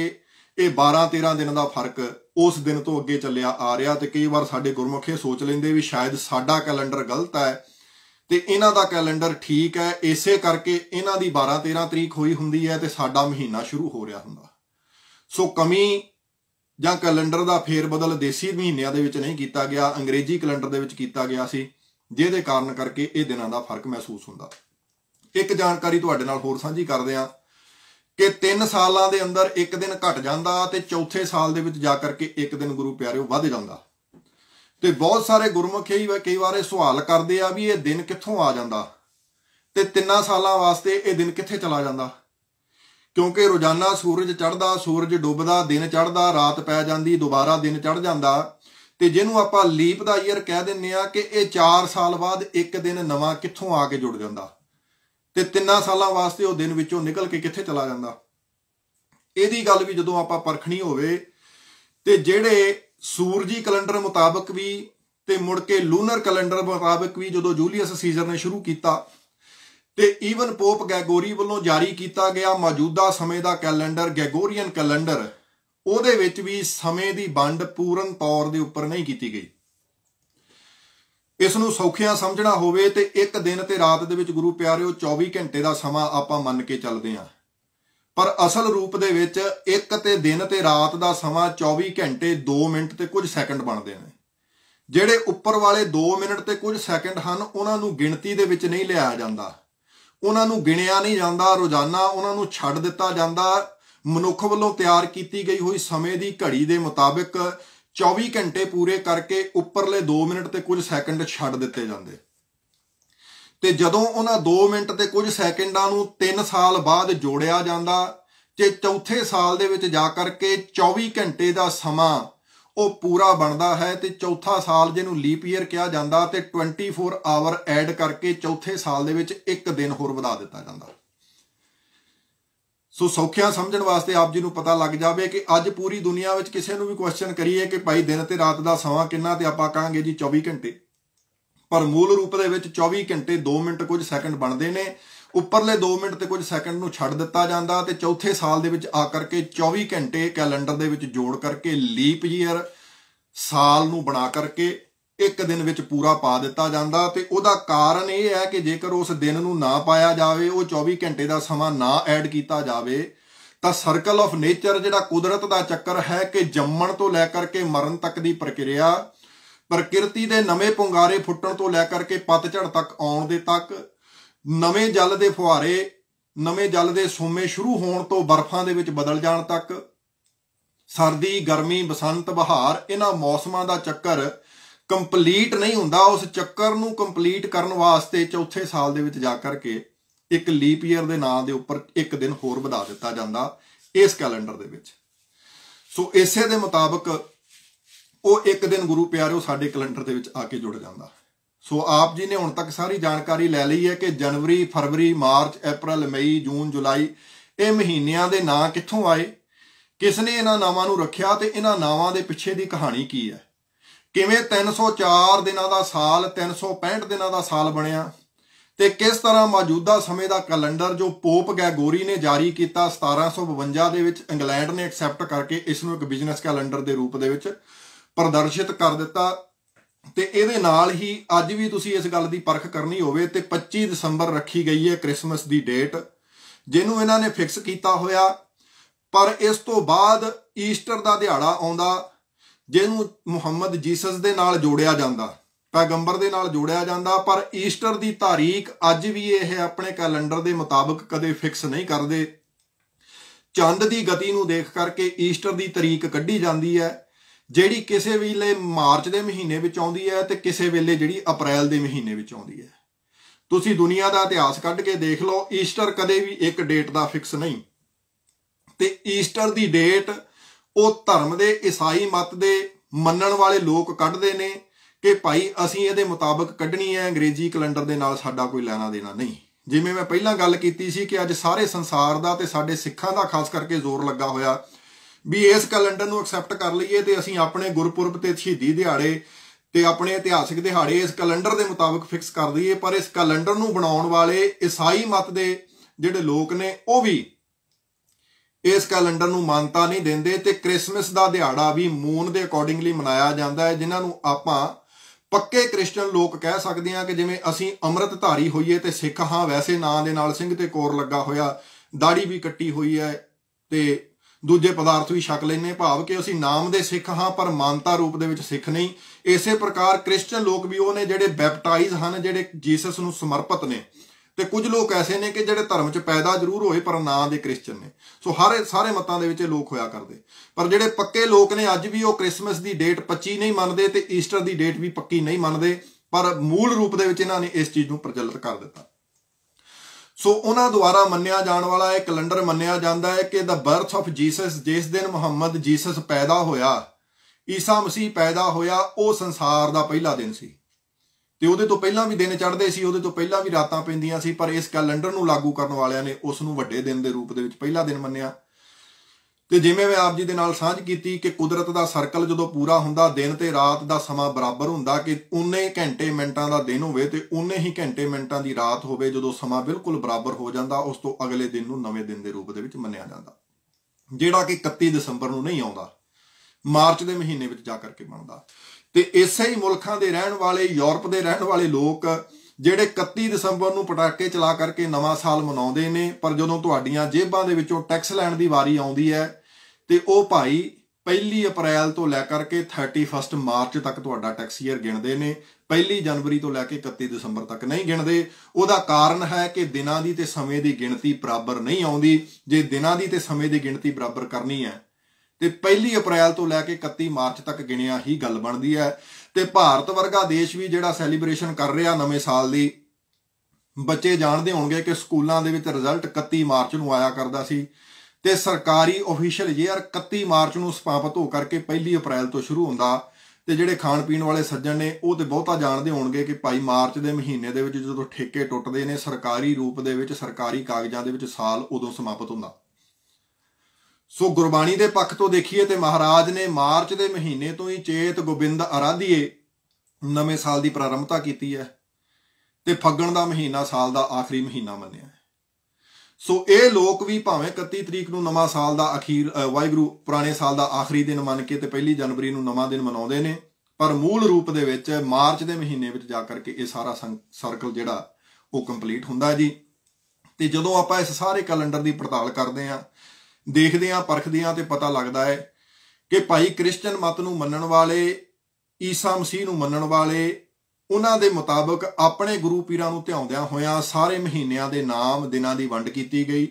ਇਹ 12 13 ਦਿਨ ਦਾ ਫਰਕ ਉਸ ਦਿਨ ਤੋਂ ਅੱਗੇ ਚੱਲਿਆ ਆ ਰਿਹਾ ਤੇ ਕਈ ਵਾਰ ਸਾਡੇ ਗੁਰਮੁਖੇ ਸੋਚ ਲੈਂਦੇ ਵੀ ਸ਼ਾਇਦ ਸਾਡਾ ਕੈਲੰਡਰ ਗਲਤ ਹੈ ਤੇ ਇਹਨਾਂ ਦਾ ਕੈਲੰਡਰ ਠੀਕ ਹੈ ਇਸੇ ਕਰਕੇ ਇਹਨਾਂ ਦੀ 12 13 ਤਰੀਕ ਹੋਈ ਹੁੰਦੀ ਹੈ ਤੇ ਸਾਡਾ ਮਹੀਨਾ ਸ਼ੁਰੂ ਹੋ ਰਿਹਾ ਹੁੰਦਾ ਸੋ ਕਮੀ ਜਾਂ ਕੈਲੰਡਰ ਦਾ ਫੇਰ ਬਦਲ ਦੇਸੀ ਮਹੀਨਿਆਂ ਦੇ ਵਿੱਚ ਨਹੀਂ ਕੀਤਾ ਗਿਆ ਅੰਗਰੇਜ਼ੀ ਕੈਲੰਡਰ ਦੇ ਵਿੱਚ ਕੀਤਾ ਗਿਆ ਸੀ ਜਿਹਦੇ ਕਾਰਨ ਕਰਕੇ ਇਹ ਦਿਨਾਂ ਦਾ ਫਰਕ ਮਹਿਸੂਸ ਹੁੰਦਾ ਇੱਕ ਜਾਣਕਾਰੀ ਤੁਹਾਡੇ ਨਾਲ ਹੋਰ ਸਾਂਝੀ ਕਰਦੇ ਆ ਕਿ 3 ਸਾਲਾਂ ਦੇ ਅੰਦਰ ਇੱਕ ਦਿਨ ਘਟ ਜਾਂਦਾ ਤੇ ਚੌਥੇ ਸਾਲ ਦੇ ਵਿੱਚ ਜਾ ਕਰਕੇ ਇੱਕ ਦਿਨ ਗੁਰੂ ਪਿਆਰਿਓ ਵਧ ਜਾਂਦਾ ਤੇ ਬਹੁਤ ਸਾਰੇ ਗੁਰਮੁਖ ਵੀ ਕਈ ਵਾਰ ਇਹ ਸਵਾਲ ਕਰਦੇ ਆ ਵੀ ਇਹ ਦਿਨ ਕਿੱਥੋਂ ਆ ਜਾਂਦਾ ਤੇ ਤਿੰਨਾਂ ਸਾਲਾਂ ਵਾਸਤੇ ਇਹ ਦਿਨ ਕਿੱਥੇ ਚਲਾ ਜਾਂਦਾ ਕਿਉਂਕਿ ਰੋਜ਼ਾਨਾ ਸੂਰਜ ਚੜ੍ਹਦਾ ਸੂਰਜ ਡੁੱਬਦਾ ਦਿਨ ਚੜ੍ਹਦਾ ਰਾਤ ਪੈ ਜਾਂਦੀ ਦੁਬਾਰਾ ਦਿਨ ਚੜ੍ਹ ਜਾਂਦਾ ਤੇ ਜਿਹਨੂੰ ਆਪਾਂ ਲੀਪ ਦਾ ਈਅਰ ਕਹਿ ਦਿੰਨੇ ਆ ਕਿ ਇਹ 4 ਸਾਲ ਬਾਅਦ ਇੱਕ ਦਿਨ ਨਵਾਂ ਕਿੱਥੋਂ ਆ ਕੇ ਜੁੜ ਜਾਂਦਾ ਤੇ ਤਿੰਨਾਂ ਸਾਲਾਂ ਵਾਸਤੇ ਉਹ ਦਿਨ ਵਿੱਚੋਂ ਨਿਕਲ ਕੇ ਕਿੱਥੇ ਚਲਾ ਜਾਂਦਾ ਇਹਦੀ ਗੱਲ ਵੀ ਜਦੋਂ ਆਪਾਂ ਪਰਖਣੀ ਹੋਵੇ ਤੇ ਜਿਹੜੇ ਸੂਰਜੀ ਕੈਲੰਡਰ ਮੁਤਾਬਕ ਵੀ ਤੇ ਮੁੜ ਕੇ ਲੂਨਰ ਕੈਲੰਡਰ ਮੁਤਾਬਕ ਵੀ ਜਦੋਂ ਜੂਲੀਅਸ ਸੀਜ਼ਰ ਨੇ ਸ਼ੁਰੂ ਕੀਤਾ ਤੇ ਈਵਨ ਪੋਪ ਗੈਗੋਰੀ ਵੱਲੋਂ ਜਾਰੀ ਕੀਤਾ ਗਿਆ ਮੌਜੂਦਾ ਸਮੇਂ ਦਾ ਕੈਲੰਡਰ ਗੈਗੋਰੀਅਨ ਕੈਲੰਡਰ ਉਹਦੇ ਵਿੱਚ ਵੀ ਸਮੇਂ ਦੀ ਵੰਡ ਪੂਰਨ ਤੌਰ ਦੇ ਉੱਪਰ ਨਹੀਂ ਕੀਤੀ ਗਈ ਇਸ ਨੂੰ ਸੌਖਿਆਂ ਸਮਝਣਾ ਹੋਵੇ ਤੇ ਇੱਕ ਦਿਨ ਤੇ ਰਾਤ ਦੇ ਵਿੱਚ ਗੁਰੂ ਪਿਆਰਿਓ 24 ਘੰਟੇ ਦਾ ਸਮਾਂ ਆਪਾਂ ਮੰਨ ਕੇ ਚੱਲਦੇ ਆਂ ਪਰ ਅਸਲ ਰੂਪ ਦੇ ਵਿੱਚ ਇੱਕ ਤੇ ਦਿਨ ਤੇ ਰਾਤ ਦਾ ਸਮਾਂ 24 ਘੰਟੇ 2 ਮਿੰਟ ਤੇ ਕੁਝ ਸੈਕਿੰਡ ਬਣਦੇ ਨੇ ਜਿਹੜੇ ਉੱਪਰ ਵਾਲੇ 2 ਮਿੰਟ ਤੇ ਕੁਝ ਸੈਕਿੰਡ ਹਨ ਉਹਨਾਂ ਨੂੰ ਗਿਣਤੀ ਦੇ ਵਿੱਚ ਨਹੀਂ ਲਿਆ ਜਾਂਦਾ ਉਹਨਾਂ ਨੂੰ ਗਿਣਿਆ ਨਹੀਂ ਜਾਂਦਾ ਰੋਜ਼ਾਨਾ ਉਹਨਾਂ ਨੂੰ ਛੱਡ ਦਿੱਤਾ ਜਾਂਦਾ ਮਨੁੱਖ ਵੱਲੋਂ ਤਿਆਰ ਕੀਤੀ ਗਈ ਹੋਈ ਸਮੇਂ ਦੀ ਘੜੀ ਦੇ ਮੁਤਾਬਕ 24 ਘੰਟੇ ਪੂਰੇ ਕਰਕੇ ਉੱਪਰਲੇ 2 ਮਿੰਟ ਤੇ ਕੁਝ ਸੈਕਿੰਡ ਛੱਡ ਦਿੱਤੇ ਜਾਂਦੇ ਤੇ ਜਦੋਂ ਉਹਨਾਂ 2 ਮਿੰਟ ਤੇ ਕੁਝ ਸੈਕਿੰਡਾਂ ਨੂੰ 3 ਸਾਲ ਬਾਅਦ ਜੋੜਿਆ ਜਾਂਦਾ ਤੇ ਚੌਥੇ ਸਾਲ ਦੇ ਵਿੱਚ ਜਾ ਕਰਕੇ 24 ਘੰਟੇ ਦਾ ਸਮਾਂ ਉਹ ਪੂਰਾ ਬਣਦਾ ਹੈ ਤੇ ਚੌਥਾ ਸਾਲ ਜਿਹਨੂੰ ਲੀਪ ਈਅਰ ਕਿਹਾ ਜਾਂਦਾ ਤੇ 24 ਆਵਰ ਐਡ ਕਰਕੇ ਚੌਥੇ ਸਾਲ ਦੇ ਵਿੱਚ ਇੱਕ ਦਿਨ ਹੋਰ ਵਧਾ ਦਿੱਤਾ ਜਾਂਦਾ ਸੋ ਸੌਖਿਆ ਸਮਝਣ ਵਾਸਤੇ ਆਪ ਜੀ ਨੂੰ ਪਤਾ ਲੱਗ ਜਾਵੇ ਕਿ ਅੱਜ ਪੂਰੀ ਦੁਨੀਆ ਵਿੱਚ ਕਿਸੇ ਨੂੰ ਵੀ ਕੁਐਸਚਨ ਕਰੀਏ ਕਿ ਭਾਈ ਦਿਨ ਤੇ ਰਾਤ ਦਾ ਸਮਾਂ ਕਿੰਨਾ ਤੇ ਆਪਾਂ ਕਹਾਂਗੇ ਜੀ 24 ਘੰਟੇ ਪਰ ਮੂਲ ਰੂਪ ਦੇ ਵਿੱਚ 24 ਘੰਟੇ 2 ਮਿੰਟ ਕੁਝ ਸੈਕਿੰਡ ਬਣਦੇ ਨੇ ਉੱਪਰਲੇ 2 ਮਿੰਟ ਤੇ ਕੁਝ ਸੈਕਿੰਡ ਨੂੰ ਛੱਡ ਦਿੱਤਾ ਜਾਂਦਾ ਤੇ ਚੌਥੇ ਸਾਲ ਦੇ ਵਿੱਚ ਆ ਕਰਕੇ 24 ਘੰਟੇ ਕੈਲੰਡਰ ਦੇ ਵਿੱਚ ਜੋੜ ਕਰਕੇ ਲੀਪ ਈਅਰ ਸਾਲ ਨੂੰ ਬਣਾ ਕਰਕੇ ਇੱਕ ਦਿਨ ਵਿੱਚ ਪੂਰਾ ਪਾ ਦਿੱਤਾ ਜਾਂਦਾ ਤੇ ਉਹਦਾ ਕਾਰਨ ਇਹ ਹੈ ਕਿ ਜੇਕਰ ਉਸ ਦਿਨ ਨੂੰ ਨਾ ਪਾਇਆ ਜਾਵੇ ਉਹ 24 ਘੰਟੇ ਦਾ ਸਮਾਂ ਨਾ ਐਡ ਕੀਤਾ ਜਾਵੇ ਤਾਂ ਸਰਕਲ ਆਫ ਨੇਚਰ ਜਿਹੜਾ ਕੁਦਰਤ ਦਾ ਚੱਕਰ ਹੈ ਕਿ ਜੰਮਣ ਤੋਂ ਲੈ ਕਰਕੇ ਮਰਨ ਤੱਕ ਦੀ ਪ੍ਰਕਿਰਿਆ ਪ੍ਰਕਿਰਤੀ ਦੇ ਨਵੇਂ ਪੁੰਗਾਰੇ ਫੁੱਟਣ ਤੋਂ ਲੈ ਕਰਕੇ ਪਤਝੜ ਤੱਕ ਆਉਣ ਦੇ ਤੱਕ ਨਵੇਂ ਜਲ ਦੇ ਫੁਹਾਰੇ ਨਵੇਂ ਜਲ ਦੇ ਸੋਮੇ ਸ਼ੁਰੂ ਹੋਣ ਤੋਂ ਬਰਫ਼ਾਂ ਦੇ ਵਿੱਚ ਬਦਲ ਜਾਣ ਤੱਕ ਸਰਦੀ ਗਰਮੀ ਬਸੰਤ ਬਹਾਰ ਇਹਨਾਂ ਮੌਸਮਾਂ ਦਾ ਚੱਕਰ ਕੰਪਲੀਟ ਨਹੀਂ ਹੁੰਦਾ ਉਸ ਚੱਕਰ ਨੂੰ ਕੰਪਲੀਟ ਕਰਨ ਵਾਸਤੇ ਚੌਥੇ ਸਾਲ ਦੇ ਵਿੱਚ ਜਾ ਕਰਕੇ ਇੱਕ ਲੀਪ ਈਅਰ ਦੇ ਨਾਂ ਦੇ ਉੱਪਰ ਇੱਕ ਦਿਨ ਹੋਰ ਵਧਾ ਦਿੱਤਾ ਜਾਂਦਾ ਇਸ ਕੈਲੰਡਰ ਦੇ ਵਿੱਚ ਸੋ ਇਸੇ ਦੇ ਮੁਤਾਬਕ ਉਹ ਇੱਕ ਦਿਨ ਗੁਰੂ ਪਿਆਰਿਓ ਸਾਡੇ ਕੈਲੰਡਰ ਦੇ ਵਿੱਚ ਆ ਕੇ ਜੁੜ ਜਾਂਦਾ ਸੋ ਆਪ ਜੀ ਨੇ ਹੁਣ ਤੱਕ ਸਾਰੀ ਜਾਣਕਾਰੀ ਲੈ ਲਈ ਹੈ ਕਿ ਜਨਵਰੀ ਫਰਵਰੀ ਮਾਰਚ ਅਪ੍ਰੈਲ ਮਈ ਜੂਨ ਜੁਲਾਈ ਇਹ ਮਹੀਨਿਆਂ ਦੇ ਨਾਂ ਕਿੱਥੋਂ ਆਏ ਕਿਸ ਨੇ ਇਹਨਾਂ ਨਾਵਾਂ ਨੂੰ ਰੱਖਿਆ ਤੇ ਇਹਨਾਂ ਨਾਵਾਂ ਦੇ ਪਿੱਛੇ ਦੀ ਕਹਾਣੀ ਕੀ ਹੈ ਕਿਵੇਂ 304 ਦਿਨਾਂ ਦਾ ਸਾਲ 365 ਦਿਨਾਂ ਦਾ ਸਾਲ ਬਣਿਆ ਤੇ ਕਿਸ ਤਰ੍ਹਾਂ ਮੌਜੂਦਾ ਸਮੇਂ ਦਾ ਕੈਲੰਡਰ ਜੋ ਪੋਪ ਗੈਗੋਰੀ ਨੇ ਜਾਰੀ ਕੀਤਾ 1752 ਦੇ ਵਿੱਚ ਇੰਗਲੈਂਡ ਨੇ ਐਕਸੈਪਟ ਕਰਕੇ ਇਸ ਨੂੰ ਇੱਕ ਬਿਜ਼ਨਸ ਕੈਲੰਡਰ ਦੇ ਰੂਪ ਦੇ ਵਿੱਚ ਪ੍ਰਦਰਸ਼ਿਤ ਕਰ ਦਿੱਤਾ ਤੇ ਇਹਦੇ ਨਾਲ ਹੀ ਅੱਜ ਵੀ ਤੁਸੀਂ ਇਸ ਗੱਲ ਦੀ ਪਰਖ ਕਰਨੀ ਹੋਵੇ ਤੇ 25 ਦਸੰਬਰ ਰੱਖੀ ਗਈ ਹੈ 크리스마ਸ ਦੀ ਡੇਟ ਜਿਹਨੂੰ ਇਹਨਾਂ ਨੇ ਫਿਕਸ ਕੀਤਾ ਹੋਇਆ ਪਰ ਇਸ ਤੋਂ ਬਾਅਦ ਈਸਟਰ ਦਾ ਦਿਹਾੜਾ ਆਉਂਦਾ ਜਿਹਨੂੰ ਮੁਹੰਮਦ ਜੀਸਸ ਦੇ ਨਾਲ ਜੋੜਿਆ ਜਾਂਦਾ ਪੈਗੰਬਰ ਦੇ ਨਾਲ ਜੋੜਿਆ ਜਾਂਦਾ ਪਰ ਈਸਟਰ ਦੀ ਤਾਰੀਖ ਅੱਜ ਵੀ ਇਹ ਆਪਣੇ ਕੈਲੰਡਰ ਦੇ ਮੁਤਾਬਕ ਕਦੇ ਫਿਕਸ ਨਹੀਂ ਕਰਦੇ ਚੰਦ ਦੀ ਗਤੀ ਨੂੰ ਦੇਖ ਕਰਕੇ ਈਸਟਰ ਦੀ ਤਾਰੀਖ ਕੱਢੀ ਜਾਂਦੀ ਹੈ ਜਿਹੜੀ ਕਿਸੇ ਵੇਲੇ ਮਾਰਚ ਦੇ ਮਹੀਨੇ ਵਿੱਚ ਆਉਂਦੀ ਹੈ ਤੇ ਕਿਸੇ ਵੇਲੇ ਜਿਹੜੀ ਅਪ੍ਰੈਲ ਦੇ ਮਹੀਨੇ ਵਿੱਚ ਆਉਂਦੀ ਹੈ ਤੁਸੀਂ ਦੁਨੀਆ ਦਾ ਇਤਿਹਾਸ ਕੱਢ ਕੇ ਦੇਖ ਲਓ ਈਸਟਰ ਕਦੇ ਵੀ ਇੱਕ ਡੇਟ ਦਾ ਫਿਕਸ ਨਹੀਂ ਤੇ ਈਸਟਰ ਦੀ ਡੇਟ ਉਹ ਧਰਮ ਦੇ ਈਸਾਈ ਮਤ ਦੇ ਮੰਨਣ ਵਾਲੇ ਲੋਕ ਕੱਢਦੇ ਨੇ ਕਿ ਭਾਈ ਅਸੀਂ ਇਹਦੇ ਮੁਤਾਬਕ ਕੱਢਣੀ ਹੈ ਅੰਗਰੇਜ਼ੀ ਕੈਲੰਡਰ ਦੇ ਨਾਲ ਸਾਡਾ ਕੋਈ ਲੈਣਾ ਦੇਣਾ ਨਹੀਂ ਜਿਵੇਂ ਮੈਂ ਪਹਿਲਾਂ ਗੱਲ ਕੀਤੀ ਸੀ ਕਿ ਅੱਜ ਸਾਰੇ ਸੰਸਾਰ ਦਾ ਤੇ ਸਾਡੇ ਸਿੱਖਾਂ ਦਾ ਖਾਸ ਕਰਕੇ ਜ਼ੋਰ ਲੱਗਾ ਹੋਇਆ ਵੀ ਇਸ ਕੈਲੰਡਰ ਨੂੰ ਐਕਸੈਪਟ ਕਰ ਲਈਏ ਤੇ ਅਸੀਂ ਆਪਣੇ ਗੁਰਪੁਰਬ ਤੇ ਸ਼ਹੀਦੀ ਦਿਹਾੜੇ ਤੇ ਆਪਣੇ ਇਤਿਹਾਸਿਕ ਦਿਹਾੜੇ ਇਸ ਕੈਲੰਡਰ ਦੇ ਮੁਤਾਬਕ ਫਿਕਸ ਕਰ ਲਈਏ ਪਰ ਇਸ ਕੈਲੰਡਰ ਨੂੰ ਬਣਾਉਣ ਵਾਲੇ ਈਸਾਈ ਮਤ ਦੇ ਜਿਹੜੇ ਲੋਕ ਨੇ ਉਹ ਵੀ ਇਸ ਕੈਲੰਡਰ ਨੂੰ ਮਾਨਤਾ ਨਹੀਂ ਦਿੰਦੇ ਤੇ 크리스마ਸ ਦਾ ਦਿਹਾੜਾ ਵੀ ਮੂਨ ਦੇ ਅਕੋਰਡਿੰਗਲੀ ਮਨਾਇਆ ਜਾਂਦਾ ਹੈ ਜਿਨ੍ਹਾਂ ਨੂੰ ਆਪਾਂ ਪੱਕੇ ਕ੍ਰਿਸਚੀਅਨ ਲੋਕ ਕਹਿ ਸਕਦੇ ਹਾਂ ਕਿ ਜਿਵੇਂ ਅਸੀਂ ਅੰਮ੍ਰਿਤ ਧਾਰੀ ਹੋਈਏ ਤੇ ਸਿੱਖ ਹਾਂ ਵੈਸੇ ਨਾਂ ਦੇ ਨਾਲ ਸਿੰਘ ਤੇ ਕੋਰ ਲੱਗਾ ਹੋਇਆ ਦਾੜੀ ਵੀ ਕੱਟੀ ਹੋਈ ਹੈ ਤੇ ਦੂਜੇ ਪਦਾਰਥ ਵੀ ਛਕ ਲੈਨੇ ਭਾਵ ਕਿ ਅਸੀਂ ਨਾਮ ਦੇ ਸਿੱਖ ਹਾਂ ਪਰ ਮਾਨਤਾ ਰੂਪ ਦੇ ਵਿੱਚ ਸਿੱਖ ਨਹੀਂ ਇਸੇ ਪ੍ਰਕਾਰ ਕ੍ਰਿਸਚੀਅਨ ਲੋਕ ਵੀ ਉਹ ਨੇ ਜਿਹੜੇ ਬੈਪਟਾਈਜ਼ ਹਨ ਜਿਹੜੇ ਜੀਸਸ ਨੂੰ ਸਮਰਪਿਤ ਨੇ ਤੇ ਕੁਝ ਲੋਕ ਐਸੇ ਨੇ ਕਿ ਜਿਹੜੇ ਧਰਮ 'ਚ ਪੈਦਾ ਜ਼ਰੂਰ ਹੋਏ ਪਰ ਨਾਂ ਦੇ ਕ੍ਰਿਸਚੀਅਨ ਨੇ ਸੋ ਹਰ ਸਾਰੇ ਮਤਾਂ ਦੇ ਵਿੱਚ ਇਹ ਲੋਕ ਹੋਇਆ ਕਰਦੇ ਪਰ ਜਿਹੜੇ ਪੱਕੇ ਲੋਕ ਨੇ ਅੱਜ ਵੀ ਉਹ ਕ੍ਰਿਸਮਸ ਦੀ ਡੇਟ 25 ਨਹੀਂ ਮੰਨਦੇ ਤੇ ਈਸਟਰ ਦੀ ਡੇਟ ਵੀ ਪੱਕੀ ਨਹੀਂ ਮੰਨਦੇ ਪਰ ਮੂਲ ਰੂਪ ਦੇ ਵਿੱਚ ਇਹਨਾਂ ਨੇ ਇਸ ਚੀਜ਼ ਨੂੰ ਪ੍ਰਚਲਿਤ ਕਰ ਦਿੱਤਾ ਸੋ ਉਹਨਾਂ ਦੁਆਰਾ ਮੰਨਿਆ ਜਾਣ ਵਾਲਾ ਇਹ ਕੈਲੰਡਰ ਮੰਨਿਆ ਜਾਂਦਾ ਹੈ ਕਿ ਦਾ ਬਰਥ ਆਫ ਜੀਸਸ ਜਿਸ ਦਿਨ ਮੁਹੰਮਦ ਜੀਸਸ ਪੈਦਾ ਹੋਇਆ ਈਸਾ ਮਸੀਹ ਪੈਦਾ ਹੋਇਆ ਉਹ ਸੰਸਾਰ ਦਾ ਪਹਿਲਾ ਦਿਨ ਸੀ ਤੇ ਉਹਦੇ ਤੋਂ ਪਹਿਲਾਂ ਵੀ ਦਿਨ ਚੜਦੇ ਸੀ ਉਹਦੇ ਤੋਂ ਪਹਿਲਾਂ ਵੀ ਰਾਤਾਂ ਪੈਂਦੀਆਂ ਸੀ ਪਰ ਇਸ ਕੈਲੰਡਰ ਨੂੰ ਲਾਗੂ ਕਰਨ ਵਾਲਿਆਂ ਨੇ ਉਸ ਨੂੰ ਵੱਡੇ ਦਿਨ ਦੇ ਰੂਪ ਦੇ ਵਿੱਚ ਪਹਿਲਾ ਦਿਨ ਮੰਨਿਆ ਤੇ ਜਿਵੇਂ ਮੈਂ ਆਪ ਜੀ ਦੇ ਨਾਲ ਸਾਂਝ ਕੀਤੀ ਕਿ ਕੁਦਰਤ ਦਾ ਸਰਕਲ ਜਦੋਂ ਪੂਰਾ ਹੁੰਦਾ ਦਿਨ ਤੇ ਰਾਤ ਦਾ ਸਮਾਂ ਬਰਾਬਰ ਹੁੰਦਾ ਕਿ ਉਨੇ ਘੰਟੇ ਮਿੰਟਾਂ ਦਾ ਦਿਨ ਹੋਵੇ ਤੇ ਉਨੇ ਹੀ ਘੰਟੇ ਮਿੰਟਾਂ ਦੀ ਰਾਤ ਹੋਵੇ ਜਦੋਂ ਸਮਾਂ ਬਿਲਕੁਲ ਬਰਾਬਰ ਹੋ ਜਾਂਦਾ ਉਸ ਤੋਂ ਅਗਲੇ ਦਿਨ ਨੂੰ ਨਵੇਂ ਦਿਨ ਦੇ ਰੂਪ ਦੇ ਵਿੱਚ ਮੰਨਿਆ ਜਾਂਦਾ ਜਿਹੜਾ ਕਿ 31 ਦਸੰਬਰ ਨੂੰ ਨਹੀਂ ਆਉਂਦਾ ਮਾਰਚ ਦੇ ਮਹੀਨੇ ਵਿੱਚ ਜਾ ਕਰਕੇ ਬਣਦਾ ਤੇ ਇਸੇ ਹੀ ਮੁਲਕਾਂ ਦੇ ਰਹਿਣ ਵਾਲੇ ਯੂਰਪ ਦੇ ਰਹਿਣ ਵਾਲੇ ਲੋਕ ਜਿਹੜੇ 31 ਦਸੰਬਰ ਨੂੰ ਪਟਾਕੇ ਚਲਾ ਕਰਕੇ ਨਵਾਂ ਸਾਲ ਮਨਾਉਂਦੇ ਨੇ ਪਰ ਜਦੋਂ ਤੁਹਾਡੀਆਂ ਜੇਬਾਂ ਦੇ ਵਿੱਚੋਂ ਟੈਕਸ ਲੈਣ ਦੀ ਵਾਰੀ ਆਉਂਦੀ ਹੈ ਤੇ ਉਹ ਭਾਈ 1 ਅਪ੍ਰੈਲ ਤੋਂ ਲੈ ਕਰਕੇ 31 ਮਾਰਚ ਤੱਕ ਤੁਹਾਡਾ ਟੈਕਸ ਈਅਰ ਗਿਣਦੇ ਨੇ 1 ਜਨਵਰੀ ਤੋਂ ਲੈ ਕੇ 31 ਦਸੰਬਰ ਤੱਕ ਨਹੀਂ ਗਿਣਦੇ ਉਹਦਾ ਕਾਰਨ ਹੈ ਕਿ ਦਿਨਾਂ ਦੀ ਤੇ ਸਮੇਂ ਦੀ ਗਿਣਤੀ ਬਰਾਬਰ ਨਹੀਂ ਆਉਂਦੀ ਜੇ ਦਿਨਾਂ ਦੀ ਤੇ ਸਮੇਂ ਦੀ ਗਿਣਤੀ ਬਰਾਬਰ ਕਰਨੀ ਹੈ ਤੇ 1 ਅਪ੍ਰੈਲ ਤੋਂ ਲੈ ਕੇ 31 ਮਾਰਚ ਤੱਕ ਗਿਣਿਆ ਹੀ ਗੱਲ ਬਣਦੀ ਹੈ ਤੇ ਭਾਰਤ ਵਰਗਾ ਦੇਸ਼ ਵੀ ਜਿਹੜਾ ਸੈਲੀਬ੍ਰੇਸ਼ਨ ਕਰ ਰਿਹਾ ਨਵੇਂ ਸਾਲ ਦੀ ਬੱਚੇ ਜਾਣਦੇ ਹੋਣਗੇ ਕਿ ਸਕੂਲਾਂ ਦੇ ਵਿੱਚ ਰਿਜ਼ਲਟ 31 ਮਾਰਚ ਨੂੰ ਆਇਆ ਕਰਦਾ ਸੀ ਤੇ ਸਰਕਾਰੀ ਅਫੀਸ਼ੀਅਲ ਈਅਰ 31 ਮਾਰਚ ਨੂੰ ਸਪਾਪਤ ਹੋ ਕਰਕੇ 1 ਅਪ੍ਰੈਲ ਤੋਂ ਸ਼ੁਰੂ ਹੁੰਦਾ ਤੇ ਜਿਹੜੇ ਖਾਣ ਪੀਣ ਵਾਲੇ ਸੱਜਣ ਨੇ ਉਹ ਤੇ ਬਹੁਤਾ ਜਾਣਦੇ ਹੋਣਗੇ ਕਿ ਭਾਈ ਮਾਰਚ ਦੇ ਮਹੀਨੇ ਦੇ ਵਿੱਚ ਜਦੋਂ ਠੇਕੇ ਟੁੱਟਦੇ ਨੇ ਸਰਕਾਰੀ ਰੂਪ ਦੇ ਵਿੱਚ ਸਰਕਾਰੀ ਕਾਗਜ਼ਾਂ ਦੇ ਵਿੱਚ ਸਾਲ ਉਦੋਂ ਸਮਾਪਤ ਹੁੰਦਾ ਸੋ ਗੁਰਬਾਣੀ ਦੇ ਪੱਖ ਤੋਂ ਦੇਖੀਏ ਤੇ ਮਹਾਰਾਜ ਨੇ ਮਾਰਚ ਦੇ ਮਹੀਨੇ ਤੋਂ ਹੀ ਚੇਤ ਗੋਬਿੰਦ ਅਰਾਧੀਏ ਨਵੇਂ ਸਾਲ ਦੀ ਪ੍ਰਾਰੰਭਤਾ ਕੀਤੀ ਹੈ ਤੇ ਫੱਗਣ ਦਾ ਮਹੀਨਾ ਸਾਲ ਦਾ ਆਖਰੀ ਮਹੀਨਾ ਮੰਨਿਆ ਸੋ ਇਹ ਲੋਕ ਵੀ ਭਾਵੇਂ 31 ਤਰੀਕ ਨੂੰ ਨਵਾਂ ਸਾਲ ਦਾ ਅਖੀਰ ਵਾਹਿਗੁਰੂ ਪੁਰਾਣੇ ਸਾਲ ਦਾ ਆਖਰੀ ਦਿਨ ਮੰਨ ਕੇ ਤੇ 1 ਜਨਵਰੀ ਨੂੰ ਨਵਾਂ ਦਿਨ ਮਨਾਉਂਦੇ ਨੇ ਪਰ ਮੂਲ ਰੂਪ ਦੇ ਵਿੱਚ ਮਾਰਚ ਦੇ ਮਹੀਨੇ ਵਿੱਚ ਜਾ ਕਰਕੇ ਇਹ ਸਾਰਾ ਸਰਕਲ ਜਿਹੜਾ ਉਹ ਕੰਪਲੀਟ ਹੁੰਦਾ ਜੀ ਤੇ ਜਦੋਂ ਆਪਾਂ ਇਸ ਸਾਰੇ ਕੈਲੰਡਰ ਦੀ ਪੜਤਾਲ ਕਰਦੇ ਆਂ ਦੇਖਦੇ ਆਂ ਪਰਖਦੇ ਆਂ ਤੇ ਪਤਾ ਲੱਗਦਾ ਹੈ ਕਿ ਭਾਈ ਕ੍ਰਿਸਚੀਅਨ ਮਤ ਨੂੰ ਮੰਨਣ ਵਾਲੇ ਈਸਾ ਮਸੀਹ ਨੂੰ ਮੰਨਣ ਵਾਲੇ ਉਹਨਾਂ ਦੇ ਮੁਤਾਬਕ ਆਪਣੇ ਗੁਰੂ ਪੀਰਾਂ ਨੂੰ ਧਿਆਉਂਦਿਆਂ ਹੋਇਆਂ ਸਾਰੇ ਮਹੀਨਿਆਂ ਦੇ ਨਾਮ ਦਿਨਾਂ ਦੀ ਵੰਡ ਕੀਤੀ ਗਈ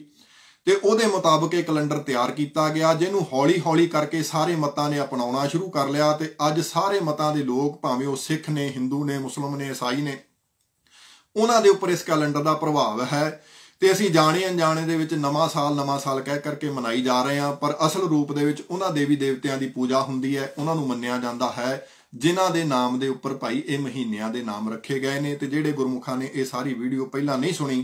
ਤੇ ਉਹਦੇ ਮੁਤਾਬਕ ਇਹ ਕੈਲੰਡਰ ਤਿਆਰ ਕੀਤਾ ਗਿਆ ਜਿਹਨੂੰ ਹੌਲੀ-ਹੌਲੀ ਕਰਕੇ ਸਾਰੇ ਮਤਾਂ ਨੇ ਅਪਣਾਉਣਾ ਸ਼ੁਰੂ ਕਰ ਲਿਆ ਤੇ ਅੱਜ ਸਾਰੇ ਮਤਾਂ ਦੇ ਲੋਕ ਭਾਵੇਂ ਉਹ ਸਿੱਖ ਨੇ ਹਿੰਦੂ ਨੇ ਮੁਸਲਮਾਨ ਨੇ ਈਸਾਈ ਨੇ ਉਹਨਾਂ ਦੇ ਉੱਪਰ ਇਸ ਕੈਲੰਡਰ ਦਾ ਪ੍ਰਭਾਵ ਹੈ ਤੇ ਅਸੀਂ ਜਾਣੇ ਅਣਜਾਣੇ ਦੇ ਵਿੱਚ ਨਵਾਂ ਸਾਲ ਨਵਾਂ ਸਾਲ ਕਹਿ ਕਰਕੇ ਮਨਾਈ ਜਾ ਰਹੇ ਹਾਂ ਪਰ ਅਸਲ ਰੂਪ ਦੇ ਵਿੱਚ ਉਹਨਾਂ ਦੇਵੀ ਦੇਵਤਿਆਂ ਦੀ ਪੂਜਾ ਹੁੰਦੀ ਹੈ ਉਹਨਾਂ ਨੂੰ ਮੰਨਿਆ ਜਾਂਦਾ ਹੈ ਜਿਨ੍ਹਾਂ ਦੇ ਨਾਮ ਦੇ ਉੱਪਰ ਭਾਈ ਇਹ ਮਹੀਨਿਆਂ ਦੇ ਨਾਮ ਰੱਖੇ ਗਏ ਨੇ ਤੇ ਜਿਹੜੇ ਗੁਰਮੁਖਾਂ ਨੇ ਇਹ ਸਾਰੀ ਵੀਡੀਓ ਪਹਿਲਾਂ ਨਹੀਂ ਸੁਣੀ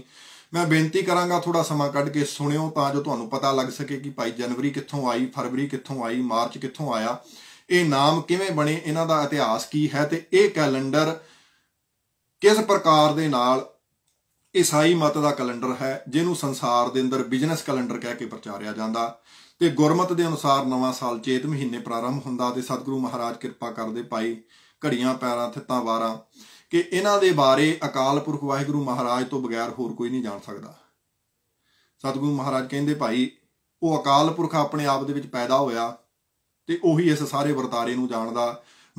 ਮੈਂ ਬੇਨਤੀ ਕਰਾਂਗਾ ਥੋੜਾ ਸਮਾਂ ਕੱਢ ਕੇ ਸੁਣਿਓ ਤਾਂ ਜੋ ਤੁਹਾਨੂੰ ਪਤਾ ਲੱਗ ਸਕੇ ਕਿ ਭਾਈ ਜਨਵਰੀ ਕਿੱਥੋਂ ਆਈ ਫਰਵਰੀ ਕਿੱਥੋਂ ਆਈ ਮਾਰਚ ਕਿੱਥੋਂ ਆਇਆ ਇਹ ਨਾਮ ਕਿਵੇਂ ਬਣੇ ਇਹਨਾਂ ਦਾ ਇਤਿਹਾਸ ਕੀ ਹੈ ਤੇ ਇਹ ਕੈਲੰਡਰ ਕਿਸ ਪ੍ਰਕਾਰ ਦੇ ਨਾਲ ਈਸਾਈ ਮਤ ਦਾ ਕੈਲੰਡਰ ਹੈ ਜਿਹਨੂੰ ਸੰਸਾਰ ਦੇ ਅੰਦਰ ਬਿਜ਼ਨਸ ਕੈਲੰਡਰ ਕਹਿ ਕੇ ਪ੍ਰਚਾਰਿਆ ਜਾਂਦਾ ਤੇ ਗੁਰਮਤ ਦੇ ਅਨੁਸਾਰ ਨਵਾਂ ਸਾਲ ਚੇਤ ਮਹੀਨੇ ਪ੍ਰਾਰੰਭ ਹੁੰਦਾ ਤੇ ਸਤਿਗੁਰੂ ਮਹਾਰਾਜ ਕਿਰਪਾ ਕਰਦੇ ਪਾਈ ਘੜੀਆਂ ਪੈਰਾਂ ਥਿੱਤਾਂ ਵਾਰਾਂ ਕਿ ਇਹਨਾਂ ਦੇ ਬਾਰੇ ਅਕਾਲ ਪੁਰਖ ਵਾਹਿਗੁਰੂ ਮਹਾਰਾਜ ਤੋਂ ਬਗੈਰ ਹੋਰ ਕੋਈ ਨਹੀਂ ਜਾਣ ਸਕਦਾ ਸਤਿਗੁਰੂ ਮਹਾਰਾਜ ਕਹਿੰਦੇ ਭਾਈ ਉਹ ਅਕਾਲ ਪੁਰਖ ਆਪਣੇ ਆਪ ਦੇ ਵਿੱਚ ਪੈਦਾ ਹੋਇਆ ਤੇ ਉਹੀ ਇਸ ਸਾਰੇ ਵਰਤਾਰੇ ਨੂੰ ਜਾਣਦਾ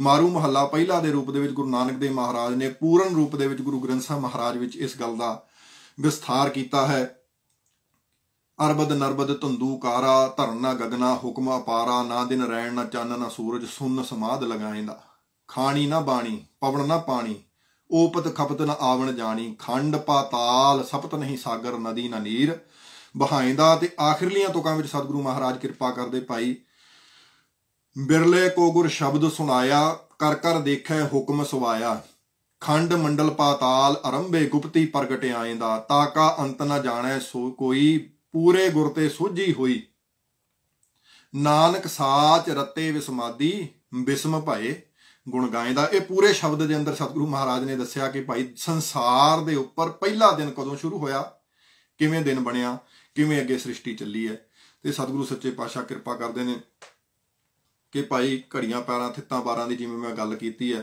ਮਾਰੂ ਮਹੱਲਾ ਪਹਿਲਾ ਦੇ ਰੂਪ ਦੇ ਵਿੱਚ ਗੁਰੂ ਨਾਨਕ ਦੇਵ ਮਹਾਰਾਜ ਨੇ ਪੂਰਨ ਰੂਪ ਦੇ ਵਿੱਚ ਗੁਰੂ ਗ੍ਰੰਥ ਸਾਹਿਬ ਮਹਾਰਾਜ ਵਿੱਚ ਇਸ ਗੱਲ ਦਾ ਵਿਸਥਾਰ ਕੀਤਾ ਹੈ ਅਰਬਦ ਨਰਬਦ ਤੰਦੂਕਾਰਾ ਧਰਨ ਨਾ ਗਗਨਾ ਹੁਕਮ ਅਪਾਰਾ ਨਾ ਦਿਨ ਰੈਣ ਨਾ ਚੰਨ ਨਾ ਸੂਰਜ ਸੁੰਨ ਸਮਾਦ ਲਗਾਇਂਦਾ ਖਾਣੀ ਨਾ ਬਾਣੀ ਪਵਣ ਨਾ ਪਾਣੀ ਉਪਤ ਖਪਤ ਨਾ ਆਵਣ ਜਾਣੀ ਖੰਡ ਪਾਤਾਲ ਸਪਤ ਨਹੀਂ ਸਾਗਰ ਨਦੀ ਨਾ ਨੀਰ ਬਹਾਇਂਦਾ ਤੇ ਆਖਰਲੀਆਂ ਤੁਕਾਂ ਵਿੱਚ ਸਤਿਗੁਰੂ ਮਹਾਰਾਜ ਕਿਰਪਾ ਕਰਦੇ ਭਾਈ ਬਿਰਲੇ ਕੋ ਗੁਰ ਸ਼ਬਦ ਸੁਣਾਇਆ ਕਰ ਕਰ ਦੇਖੈ ਹੁਕਮ ਸੁਵਾਇਆ ਖੰਡ ਮੰਡਲ ਪਾਤਾਲ ਅਰੰਭੇ ਗੁਪਤੀ ਪ੍ਰਗਟ ਆਇਂਦਾ ਤਾਕਾ ਅੰਤ ਨਾ ਜਾਣੈ ਸੋ ਕੋਈ ਪੂਰੇ ਗੁਰ ਤੇ ਸੋਝੀ ਹੋਈ ਨਾਨਕ ਸਾਚ ਰਤੇ ਵਿਸਮਾਦੀ ਬਿਸਮ ਭਏ ਗੁਣ ਗਾਇਦਾ ਇਹ ਪੂਰੇ ਸ਼ਬਦ ਦੇ ਅੰਦਰ ਸਤਿਗੁਰੂ ਮਹਾਰਾਜ ਨੇ ਦੱਸਿਆ ਕਿ ਭਾਈ ਸੰਸਾਰ ਦੇ ਉੱਪਰ ਪਹਿਲਾ ਦਿਨ ਕਦੋਂ ਸ਼ੁਰੂ ਹੋਇਆ ਕਿਵੇਂ ਦਿਨ ਬਣਿਆ ਕਿਵੇਂ ਅੱਗੇ ਸ੍ਰਿਸ਼ਟੀ ਚੱਲੀ ਹੈ ਤੇ ਸਤਿਗੁਰੂ ਸੱਚੇ ਪਾਤਸ਼ਾਹ ਕਿਰਪਾ ਕਰਦੇ ਨੇ ਕਿ ਭਾਈ ਘੜੀਆਂ ਪੈਰਾਂ ਥਿੱਤਾਂ ਬਾਰਾਂ ਦੀ ਜਿਵੇਂ ਮੈਂ ਗੱਲ ਕੀਤੀ ਹੈ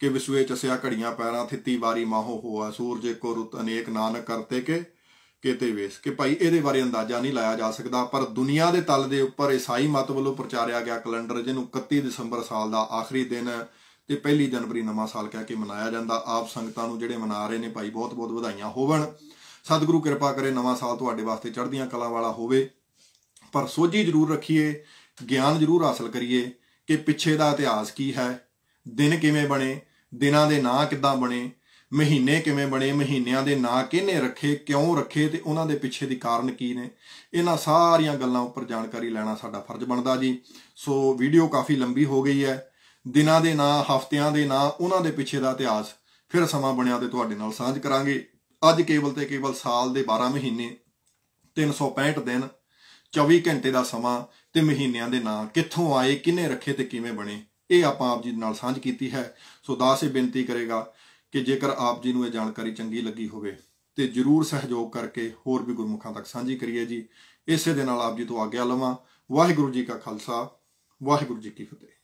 ਕਿ ਵਿਸੂਏ ਚਸਿਆ ਘੜੀਆਂ ਪੈਰਾਂ ਥਿੱਤੀ ਵਾਰੀ ਮਾਹੋ ਹੋਆ ਸੂਰਜ ਕੋ ਰੁੱਤ ਅਨੇਕ ਨਾਨਕ ਕਰਤੇ ਕੇ ਕਿਤੇ ਵੇਸ ਕਿ ਭਾਈ ਇਹਦੇ ਬਾਰੇ ਅੰਦਾਜ਼ਾ ਨਹੀਂ ਲਾਇਆ ਜਾ ਸਕਦਾ ਪਰ ਦੁਨੀਆ ਦੇ ਤਲ ਦੇ ਉੱਪਰ ਈਸਾਈ ਮਤ ਵੱਲੋਂ ਪ੍ਰਚਾਰਿਆ ਗਿਆ ਕੈਲੰਡਰ ਜਿਹਨੂੰ 31 ਦਸੰਬਰ ਸਾਲ ਦਾ ਆਖਰੀ ਦਿਨ ਤੇ ਪਹਿਲੀ ਜਨਵਰੀ ਨਵਾਂ ਸਾਲ ਕਹਿ ਕੇ ਮਨਾਇਆ ਜਾਂਦਾ ਆਪ ਸੰਗਤਾਂ ਨੂੰ ਜਿਹੜੇ ਮਨਾ ਰਹੇ ਨੇ ਭਾਈ ਬਹੁਤ-ਬਹੁਤ ਵਧਾਈਆਂ ਹੋਵਣ ਸਤਿਗੁਰੂ ਕਿਰਪਾ ਕਰੇ ਨਵਾਂ ਸਾਲ ਤੁਹਾਡੇ ਵਾਸਤੇ ਚੜ੍ਹਦੀਆਂ ਕਲਾ ਵਾਲਾ ਹੋਵੇ ਪਰ ਸੋਝੀ ਜ਼ਰੂਰ ਰੱਖੀਏ ਗਿਆਨ ਜ਼ਰੂਰ ਹਾਸਲ ਕਰੀਏ ਕਿ ਪਿੱਛੇ ਦਾ ਇਤਿਹਾਸ ਕੀ ਹੈ ਦਿਨ ਕਿਵੇਂ ਬਣੇ ਦਿਨਾਂ ਦੇ ਨਾਂ ਕਿੱਦਾਂ ਬਣੇ ਮਹੀਨੇ ਕਿਵੇਂ ਬਣੇ ਮਹੀਨਿਆਂ ਦੇ ਨਾਂ ਕਿਹਨੇ ਰੱਖੇ ਕਿਉਂ ਰੱਖੇ ਤੇ ਉਹਨਾਂ ਦੇ ਪਿੱਛੇ ਦੀ ਕਾਰਨ ਕੀ ਨੇ ਇਹਨਾਂ ਸਾਰੀਆਂ ਗੱਲਾਂ ਉੱਪਰ ਜਾਣਕਾਰੀ ਲੈਣਾ ਸਾਡਾ ਫਰਜ਼ ਬਣਦਾ ਜੀ ਸੋ ਵੀਡੀਓ ਕਾਫੀ ਲੰਬੀ ਹੋ ਗਈ ਹੈ ਦਿਨਾਂ ਦੇ ਨਾਂ ਹਫ਼ਤਿਆਂ ਦੇ ਨਾਂ ਉਹਨਾਂ ਦੇ ਪਿੱਛੇ ਦਾ ਇਤਿਹਾਸ ਫਿਰ ਸਮਾਂ ਬਣਿਆ ਤੇ ਤੁਹਾਡੇ ਨਾਲ ਸਾਂਝ ਕਰਾਂਗੇ ਅੱਜ ਕੇਵਲ ਤੇ ਕੇਵਲ ਸਾਲ ਦੇ 12 ਮਹੀਨੇ 365 ਦਿਨ 24 ਘੰਟੇ ਦਾ ਸਮਾਂ ਤੇ ਮਹੀਨਿਆਂ ਦੇ ਨਾਂ ਕਿੱਥੋਂ ਆਏ ਕਿਨੇ ਰੱਖੇ ਤੇ ਕਿਵੇਂ ਬਣੇ ਇਹ ਆਪਾਂ ਆਪ ਜੀ ਨਾਲ ਸਾਂਝ ਕੀਤੀ ਹੈ ਸੋ ਦਾਸ ਇਹ ਬੇਨਤੀ ਕਰੇਗਾ ਕਿ ਜੇਕਰ ਆਪ ਜੀ ਨੂੰ ਇਹ ਜਾਣਕਾਰੀ ਚੰਗੀ ਲੱਗੀ ਹੋਵੇ ਤੇ ਜਰੂਰ ਸਹਿਯੋਗ ਕਰਕੇ ਹੋਰ ਵੀ ਗੁਰਮੁਖਾਂ ਤੱਕ ਸਾਂਝੀ ਕਰੀਏ ਜੀ ਇਸੇ ਦੇ ਨਾਲ ਆਪ ਜੀ ਤੋਂ ਆਗਿਆ ਲਵਾਂ ਵਾਹਿਗੁਰੂ ਜੀ ਕਾ ਖਾਲਸਾ ਵਾਹਿਗੁਰੂ ਜੀ ਕੀ ਫਤਿਹ